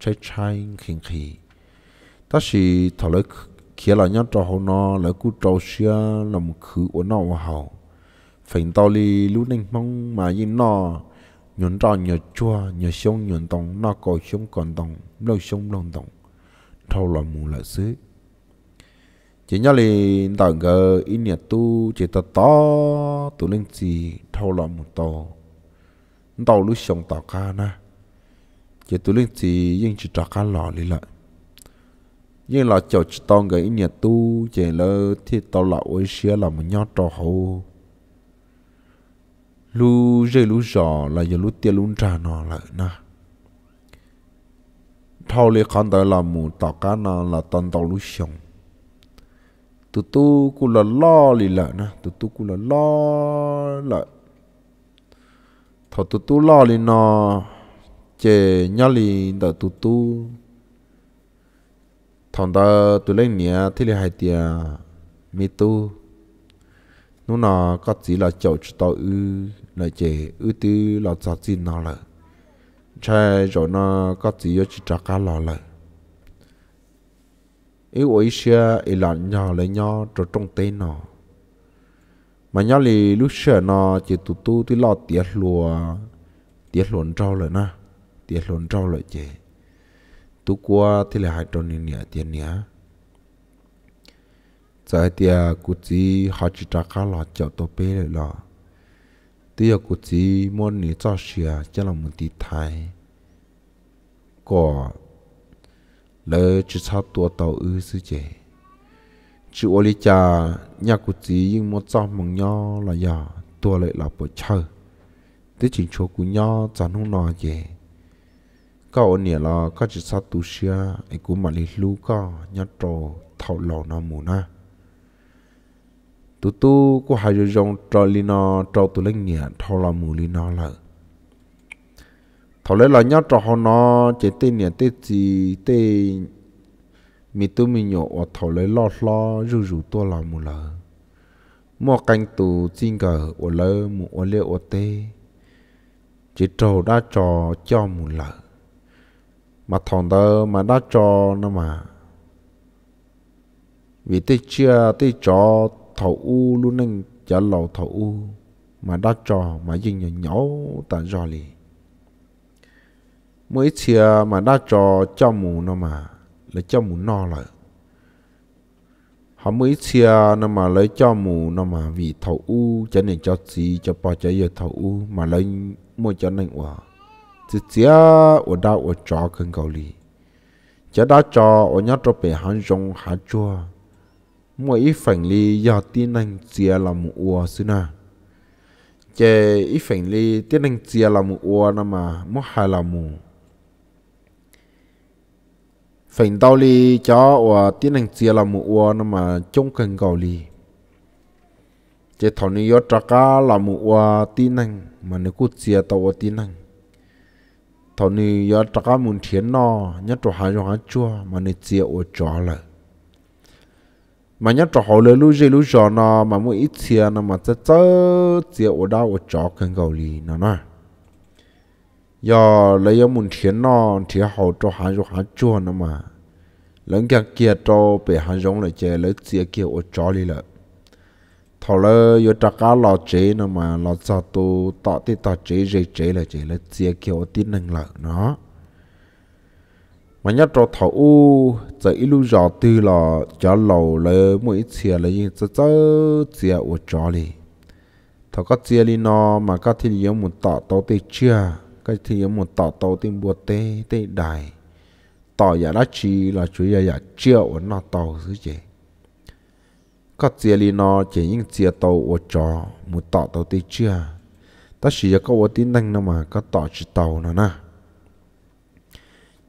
trái trái khinh khí ta chỉ thảo lấy khi là nhớ trò hậu nó là cú trò xia là một khứ của nó và hậu phình tao li lúc nên mong mà như nó nhuận trò nhờ chua nhờ sông nhuận tòng nó còi sông còn tòng lâu sông lòng tòng thâu là mù là xứ chỉ nhớ li tao ngờ ý niệm tu chỉ tao to tụ lên gì thâu là một tàu tàu lúc sông tàu ca na chỉ tụ lên gì nhưng chỉ trò ca lò li lại nhưng là cho tao người nhà tu chỉ là thì tao là ôi xia là một nhát trò hồ lu rơi lu giò là giờ lu tia lu trà nó lại na thâu li khăn tới là mù tao cá nó là tao tao lu xong tụ tu cũng là lo lì lợ na tụ tu cũng là lo lợ thọ tụ tu lo lì nó chè nhau lì đợi tụ tu thằng ta tụi lên nhà thì là hai tia mi tu nó nó có chỉ là chỗ chỉ tao ư là chế ư tư là cho chỉ nó là chơi rồi nó có chỉ ở chỉ trả cá lò là yêu ấy xưa ấy là nhỏ lấy nhỏ rồi trong tay nó mà nhỏ lì lúc xưa nó chỉ tụ tu thì lo tiếc lùa tiếc luận trâu rồi na tiếc luận trâu rồi chơi tu qua thì là hai tròn nè tiền nè giờ thì cụ chỉ họ chỉ trả cả là cho tôi bé rồi là bây giờ cụ chỉ muốn nè cho xia cho là một tí thái có lỡ chỉ sao tua tàu ư sư chế chỉ ô lý cha nhà cụ chỉ nhưng muốn cho mong nhau là giờ tua lại là bộ chơi tới chuyện chỗ cụ nhau cho nó nói gì có nhà là có chỉ sao tu xia ấy cũng mà lý lú có nhớ trò thầu lò nó mù na tu tu có hai giờ dòng trò li nó trò tu lên nhà thầu lò mù li nó là thầu lấy là nhớ trò họ nó chỉ tên nhà tên gì tên mi tu mi nhọ ở thầu lấy lo lo rú rú tua lò mù là mua canh tu chinh cờ ở lơ mù ở lệ ở tê chỉ trò đã trò cho mù lợ mà thằng đó mà đã cho nó mà vì tới chưa tới cho thầu u luôn nên chở lầu thầu u mà đã cho mà dính nhỏ nhỏ ta do lì Mới chia mà đã cho cho mù nó mà lấy cho mù no lại họ mới chia nó mà lấy cho mù nó mà vì thầu u cho nên cho gì cho bỏ cho giờ thầu u mà lấy mua cho nên quả đã ở chỉ cho bên 只只我到我找跟狗里，只到找我要找北韩中还做，mỗi ít phần li do tin anh chia là một ua xưa chỉ ít phần li tin anh chia là một ua nè mà mỗi hai là một phần đầu li cho và tiến hành chia là một ua mà trong cần cầu li chế thầu này yo trắc là một ua tiến hành mà nó cứ chia tao tiến hành thọ ni giờ tất cả muốn thiền nó nhất trò hà trong hà chua mà nên chia ô chó lại mà nhất trò họ lấy lúc gì lúc giờ nó mà muốn ít thiền nó mà chết chết chia ô đau ô chó cần cầu lì nó nè giờ lấy giờ muốn thiền nó thì họ trò hà trong hà chua nó mà lần kia kia trò bị hà giống lại chơi lấy chia kia ô chó lì lại thọ lơ yo trà cá lò chế nó mà lò cho tu tọ thì tọ chế dây chế là chế là chia kiểu tin năng lợi nó mà nhớ cho thầu, u giờ ít lúc giờ tư là cho lâu lơ mỗi chia là như chớ chớ chia u cho đi thầu có chia đi nó mà các thì yếu muốn tọ tao tê chia các thiên yếu muốn tọ tao tê bùa tê tê đài tỏ giờ đã chi là chủ giả giả chia u nó tao thứ gì nó chỉ những ở ở ở ở chỗ một chưa, mà mà nó nó nó nó na,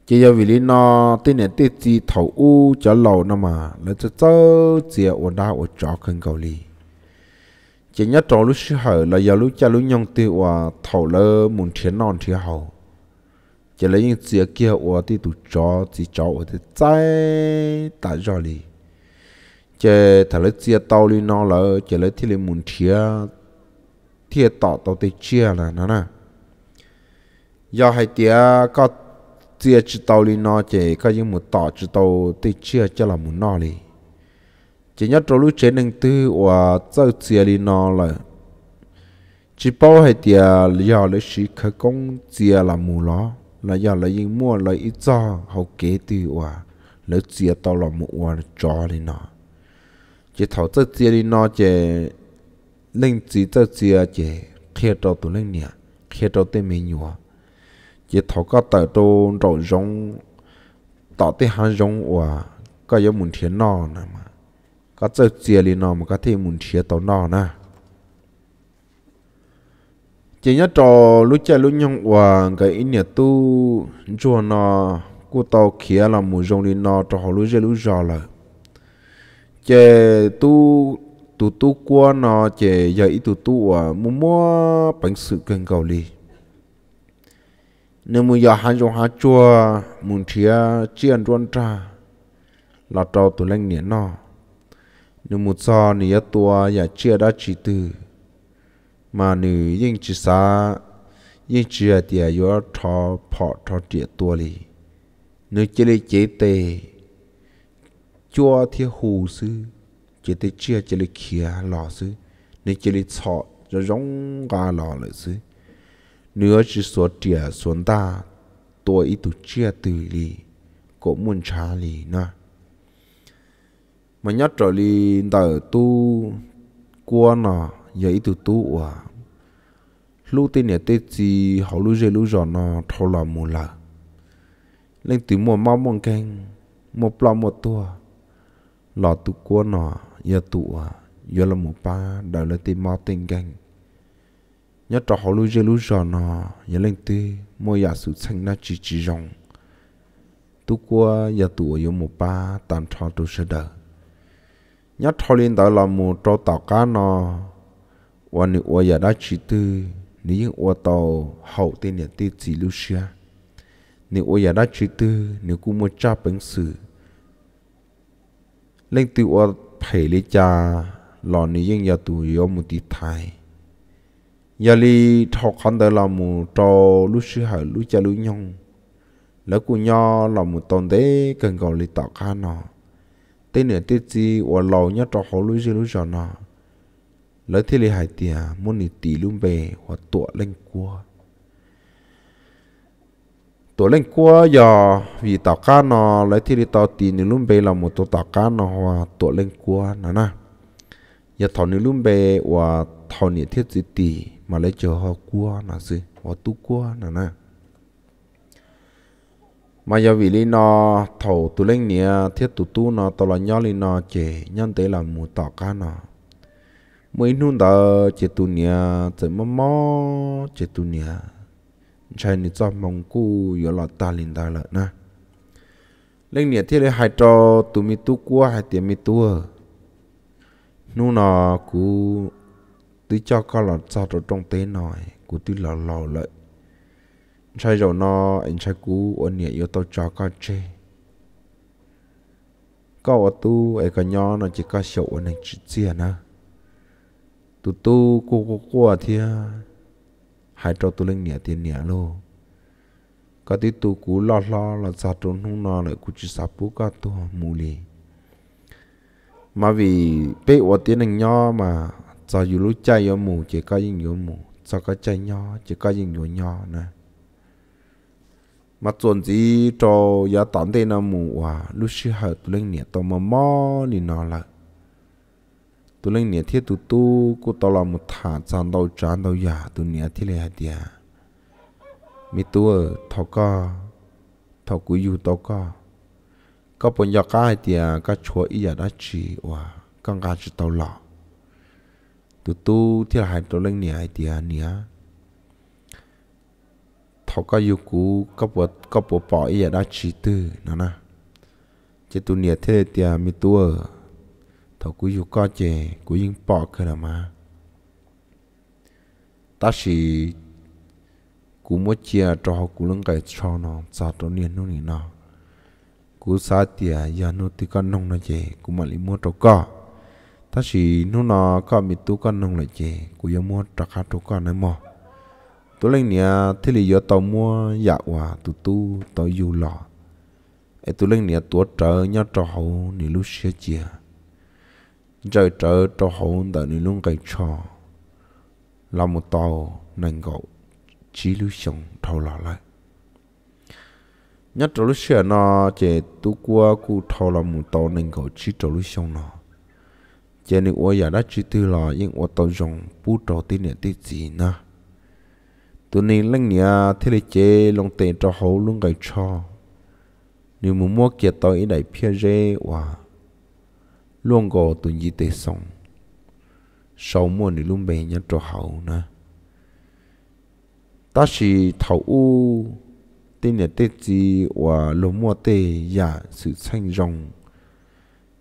chỉ vì u cho nhất trong lúc sư hở là giờ lúc cha lúc nhông tiêu và thầu lơ muốn thiên non thiên hậu chỉ lấy những chia kia ở tiêu tụ chó chỉ chó và tiêu trái tại do lý chế thà lấy chia tàu lên nó là chế lấy thiết lấy muốn chia thiết tỏ tàu tới chia là nó nè do hai tia có chia chỉ tàu lên nó chế có những một tỏ chỉ tàu tới chia cho là muốn nó đi chỉ nhớ trâu lúc chế nâng tư và tàu chia lên nó là chỉ bảo hai tia do lấy sĩ khởi công chia là mù nó, là do lấy những mua lấy ít cho hậu kế từ và lấy chia tàu là mù cho lên nó chỉ thảo tớ chia đi nó chè linh chỉ tớ chia chè khi trâu tụ linh nhỉ khi trâu tê mi nhùa chỉ thảo có tờ đồ rổ giống tỏ tê hắn giống ủa có yếu muốn thiệt nó nè mà có tớ chia đi nó mà có thể muốn thiệt tàu nó nè chỉ nhớ trò lúc chơi lúc nhung hòa cái ý niệm tu chùa nó cô tàu kia là một giống đi nó họ lúc chơi lúc giờ là จตุตุตุกวนอเจยัยตุตุวะมุมวะเป็นสุกังเกาหลีเนื้อมุยาฮันจงฮัจัวมุนเทียเจียนรวนตาลาเจ้าตุเล่งเนียนนอเนื้อมุซอเนียตัวอย่าเชียดจิตือมาหนูยิ่งจิสายิ่งเจีเดียยอทอพอทอเจียตัวลีเนื้อเจลิเจเต cho thì hồ sư chỉ tới chia chỉ lấy kia lò sư nên chỉ lấy chọ cho rong gà lò lợi sư nữa chỉ số trẻ xuống ta tôi ít tuổi chia từ lì có muốn trả lì nữa mà nhắc trở lì đỡ tu qua nọ giờ ít tụt tu à lúc tên nhà tết gì họ lúc giờ lúc giờ nó thâu là mù lợ lên từ mùa mau mong canh một plom một tua lò tu cua nọ giờ tụ à giờ là một ba đời là tìm mò tình cảnh nhớ trò họ lưu giờ lưu giờ nọ nhớ lên tư mua nhà sự xanh na chỉ chỉ rồng tu cua giờ tụ à, giờ một ba tàn trò tôi sẽ đợi nhớ trò lên tới là một trò tàu cá và nếu nếu nếu nếu giờ giờ đã đã chỉ chỉ chỉ hậu cũng cha nọ วันนี้อวยาได้ชีตือนี่ยังอวตอเฮาเตเนี่ยตีจีลูเชียนี่อวยาได้ชีตือนี่กูมัวจ้าเป็นสื่อ lên từ ở phải lấy cha lò ní dân giờ tù yếu một tí thai giờ li thọ khăn đời là một trò lúc sư hở lúc cha lúc nhong lỡ của nho là một tồn tế cần gọi li tạo khá nọ tên nữa tiết gì ở lò nhớ trò họ lúc sư lúc giờ nọ lỡ thế li hải tiề muốn đi tì luôn về hoặc tụa lên cua tổ lên qua giờ vì tàu cá nó lấy thì đi tàu tì nếu lúc bê là một tổ tàu cá nó hòa tổ lên qua nè na giờ thọ nếu lúc bê hòa thọ nhiệt thiết gì tì mà lấy chờ họ qua là gì họ tu qua nè na mà giờ vì lý nó thầu tụ lên nia thiết tụ tu nó tao là nhỏ lên nó chỉ nhân tế là một tỏ cá nó mới nung tờ chỉ tu nia chỉ mò mò chỉ tu nia chạy ni cho mong cu yo lo ta lin da la na lên nhiệt thế đấy hai trò tụ mi tu qua hai tiệm mi tu nu nọ cú tí cho con lọt cho trò trong tế nòi e, cú tí lò lò lợi trai rồi nó anh trai cú ôn nhiệt yêu tao cho con chê có ở tu ấy có nhỏ nó chỉ có sầu ôn anh chỉ chia na tu tu cú cú cú à thia hai trâu tu lên nhẹ tiền nhẹ lô cái tí tu cú lo lo là sa trốn hung nó lại cú chỉ sắp bú cả tu mù li mà vì bé ở tiền anh nhỏ mà cho dù lúc chạy ở mù chỉ có những yếu mù cho cái chạy nhỏ chỉ có những yếu nhỏ nè mà chuẩn gì cho giá tán tiền nào mù à lúc xưa hở tu lên nhẹ tao mà mò thì nó lại ตัวเล็นเนี่ยเทียตุตุก็ตลอดมุทาจานดาจานดาอยาตัวเนี่ยที่เลยเดียมีตัวทอก็ทอกูอยู่ตอก็ก็ปนยาก้าเดียก็ช่วอีอยาได้จีว่ากังการจะตลอดตุตุที่หายตัวเล็นเนี่ยเดียเนี่ยทอก็อยู่กูก็ปวดก็ปวดปออีอยาได้จีตื้อนะนะเจตุเนี่ยเทียเดียมีตัว thọ cú dù có chè cú yên bỏ cơ là mà ta chỉ cú mua chia cho họ cú lưng cái cho nó sao cho niên nó nên nó cú sa tiệt giờ nó thì con nông nó chè cú mà lấy mua cho co ta chỉ nó nó có mi tu con nông là chè cú giờ mua cho khá cho con này mò tôi lên nhà thế là giờ tao mua dạ hòa tụ tu tao dù lọ ấy tôi lên nhà tôi trở nhà trò hậu nỉ lúc xưa chia giờ trở cho hồn đã nên luôn cái trò là một tàu nành gậu chỉ lưu sống thâu lọ lại nhất trở lúc xưa nó chỉ tu qua cụ thâu là một tàu nành gậu chỉ trở lúc sống nó chỉ nên ua nhà đã chỉ tư là những ua tàu rồng bu trò tin nhận tin gì nữa tụi nên lăng nhà thế là chế lòng tiền cho hậu luôn cái trò, nếu muốn mua kia tàu ý đại phía rê wow luôn gò tụi gì tệ xong sau mua thì luôn bè nhá trò hậu nè ta chỉ thầu u tên là tết gì và lô mua tế giả dạ sự xanh rồng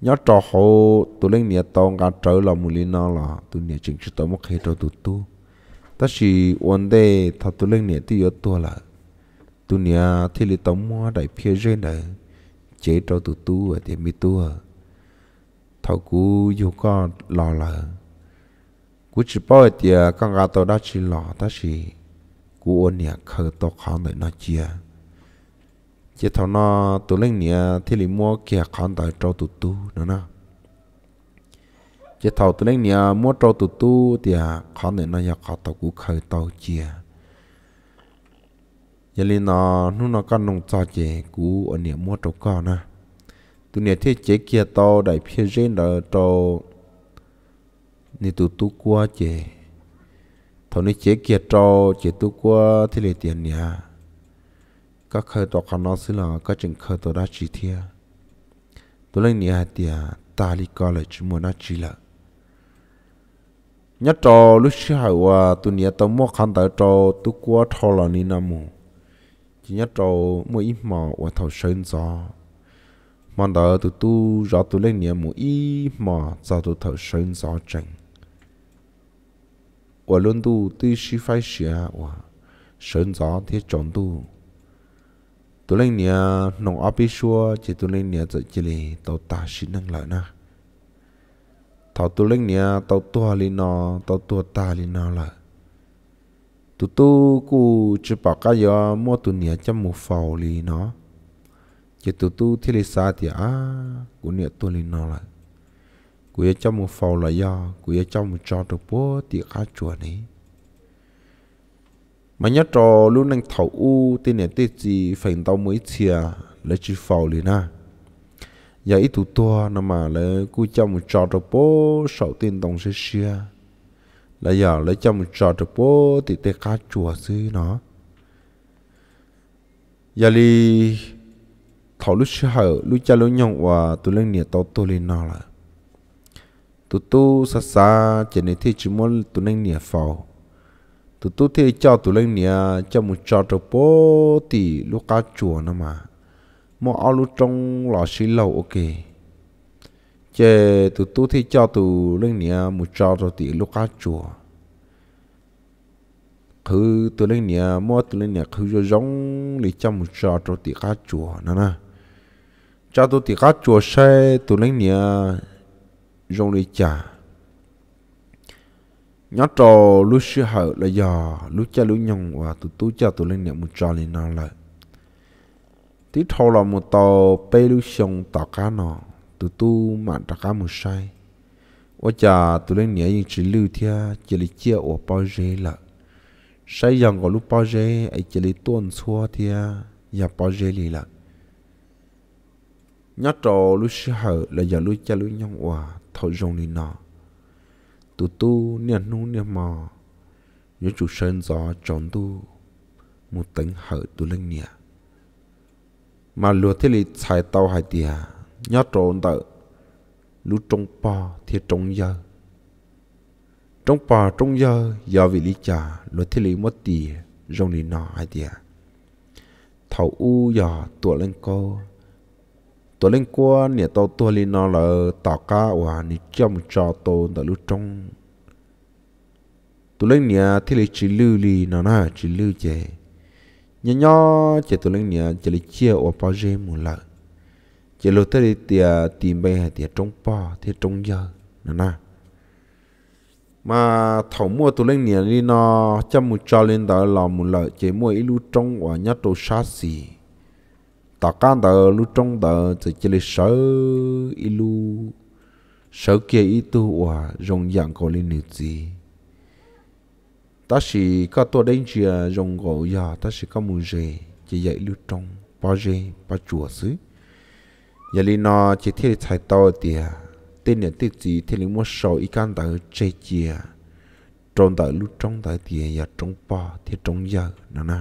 nhớ trò hậu tụi lên nhà tao ngã trở là mù lên nó là tụi nhà chừng chừng tao mất hết rồi tụi tu ta chỉ ổn tế thà tụi lên nhà tiêu tua là tụi nhà thì lấy tao mua đại phía trên này chế cho tụi tu ở tiệm mi tu à thầu cú dù có lò lờ cú chỉ bao giờ con gà tàu đã chỉ lò đó chỉ cú ôn nhà khờ tàu khó để nó chia chỉ thầu nó tụ lên nhà thì lì mua kia khó tại trâu tụt tu nữa nè chỉ thầu tụ lên nhà mua trâu tụt tu thì khó để nó nhà khó tàu cú khờ tàu chia giờ lên nó nó con nông cho chè cú ôn nhà mua trâu con nè tu nè thế chế kia to đại phía rên đó cho nè tu tu qua chế thằng nè chế kia cho chế tu qua thế lệ tiền nhà các khơi to khăn nó xí là các chừng khơi to đã chỉ thia tu lên nhà tiền ta li co lại chỉ muốn nó chỉ là nhất cho lúc xưa hậu và tu nè tao mua khăn tại cho tu qua thọ là ni nam chỉ nhất cho mua ít mỏ và thầu sơn gió mòn đó tụ tu ra tụ lên nhẹ mù y mà sao tụ thở sinh gió trành và luôn tu tuy sĩ phái xia và sơn gió thế chọn tu tụ lên nhẹ nông áp bí xua chỉ tụ lên nhẹ tự chỉ lì tàu ta sĩ năng lợi na thảo tụ lên nhẹ tàu tua lì nọ tàu tua ta lì nọ lợi tụ tu cụ chỉ bảo cái giờ mua tụ nhẹ cho mù phào lì nó chỉ tụ tu thiết lý xa thì à, của niệm tu lên nó lại của trong một phòng là do của trong một trò được bố thì khá chùa này mà nhớ trò luôn đang thầu u tên này tên gì phải tao mới chia lấy chỉ phòng liền à giờ ít tụ tua nó mà lấy cú trong một trò được bố sau tiền đồng sẽ chia là giờ lấy trong một trò được bố thì tên khá chùa xí nó giờ thì thảo lúc chưa hở lúc cha lúc nhộng và tôi lên nhà tao tôi lên nọ là tụ tu xa xa chỉ nên thì chỉ muốn tụ lên nhà phò tụ tu thì cho tụ lên nhà cho một cho trò bố thì lúc cá chùa nó mà mua ao lúc trong là xí lâu ok chè tụ tu thì cho tụ lên nhà một cho trò thì lúc cá chùa cứ tụ lên nhà mua tụ lên nhà cho giống để cho một trò trò thì cá chùa nó nè cha tôi thì gắt chùa xe tôi nấy nhà rong đi chả nhớ trò lúc xưa hậu là giờ lúc cha lúc nhung và tôi tôi cha tôi lên nhỉ một trò lên nào lại tí thâu là một tàu bê lúc sông tàu cá nọ tôi tôi mạn tàu cá một sai và cha tụi lên nhỉ những chữ lưu thia chỉ là chia ở bao giờ là sai dòng có lúc bao giờ ấy chỉ là tuần xua thia và bao giờ lì lại nhớ trò lúc xưa hở là giờ lúc cha lúc nhong hòa thọ rong đi nọ tụ tu nia nu nia mò nhớ chủ sơn gió tròn tu một tấn hở tu lên nia mà lúa thế lì xài tàu hai tìa nhớ trộn tợ lũ trong po thì trong giờ trong po trong giờ giờ vì lý trà lúa thế lì mất tìa rong đi nọ hai tìa thầu u giờ tụa lên cô tôi ตัว lên qua nè tôi tôi lên nó là tàu cá và nè chăm cho tôi đã lúc trong tôi lên nè thì lấy chỉ lưu li nó na chỉ lưu chè nhỏ nhỏ chè tôi lên nè chè lấy chia ở bao giờ một lần chè lúc tới thì tìm bay hay thì trong bao thì trong giờ nó na mà thầu mua tôi lên nè đi nó chăm một cho lên đó là một lần chè mua ít lúc trong và nhà tôi sát gì tà can tờ lúc trong tờ chỉ chỉ là sợ lu sợ kia ít tu hòa rong dạng có lên nửa gì ta chỉ có tôi đến chia rong gỗ ya dạ, ta chỉ có mù rề chỉ dạy lúc trong bao rề bao chùa xứ giờ lên nó chỉ thế thải to tiề tên nhận tên gì thế là mua sầu ít can tờ chơi chia trong tờ lúc dạ trong tờ tiề và trong bao thì trong giờ dạ, nè nè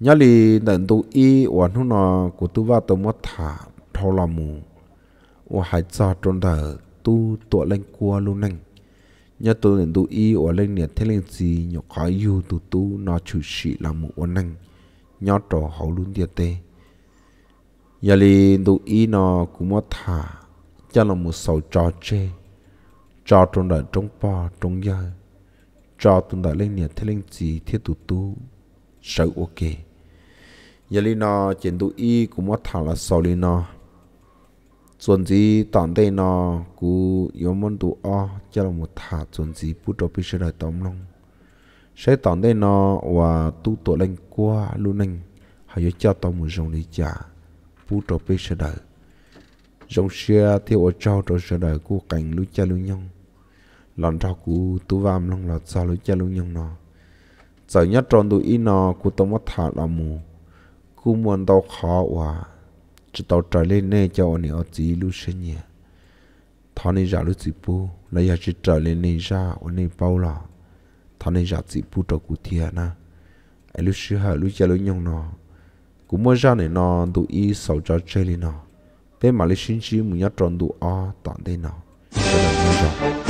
nhớ li đợt tu y hoàn hôn nó của tu vào tôm mất thả thâu làm mù và hãy cho trôn đờ tu tụa lên cua luôn nè nhớ tu đợt tu y hoàn lên nhiệt thế lên gì nhọ khó yêu tu tu nó chủ sĩ làm mù hoàn nè nhớ trò hậu luôn địa tê nhớ li tu y nó cũng mất thả cho là một sầu trò chơi trò trôn đờ trong po trong giờ trò tu đợt lên nhiệt thế lên gì thế tu tu sợ ok giờ li nó chuyển tụ y cũng mất thảo là sau li nó chuẩn gì tạm đây nó cú yếu môn tụ o cho là một thả chuẩn gì bút đầu bị sửa lại tóm long sẽ tạm đây nó và tu tổ lên qua luôn anh hay yếu cho tao một dòng lý trả bút đầu bị sửa lại dòng xe thì ở trao trở sửa lại cú cảnh lũ cha lũ nhông lần trao cú tu vam long là sao lũ cha lũ nhông nó giờ nhất tròn tụ y nó của tao mất thả là mù Dạ dạ dạ cú muốn tao khó quá chỉ tao trở lên nè cho anh ở chỉ lúc sinh nhỉ thằng này ra lúc chỉ bu lấy giờ chỉ trở lên nè ra anh này bao là thằng này ra chỉ bu cho cụ thiệt na ai lúc xưa hả lúc giờ lúc nhung nó cú muốn ra này nó tụi y sầu cho chơi lên nó bên mà lấy sinh chi muốn nhát tròn tụi o tặng đây nó cho nên nó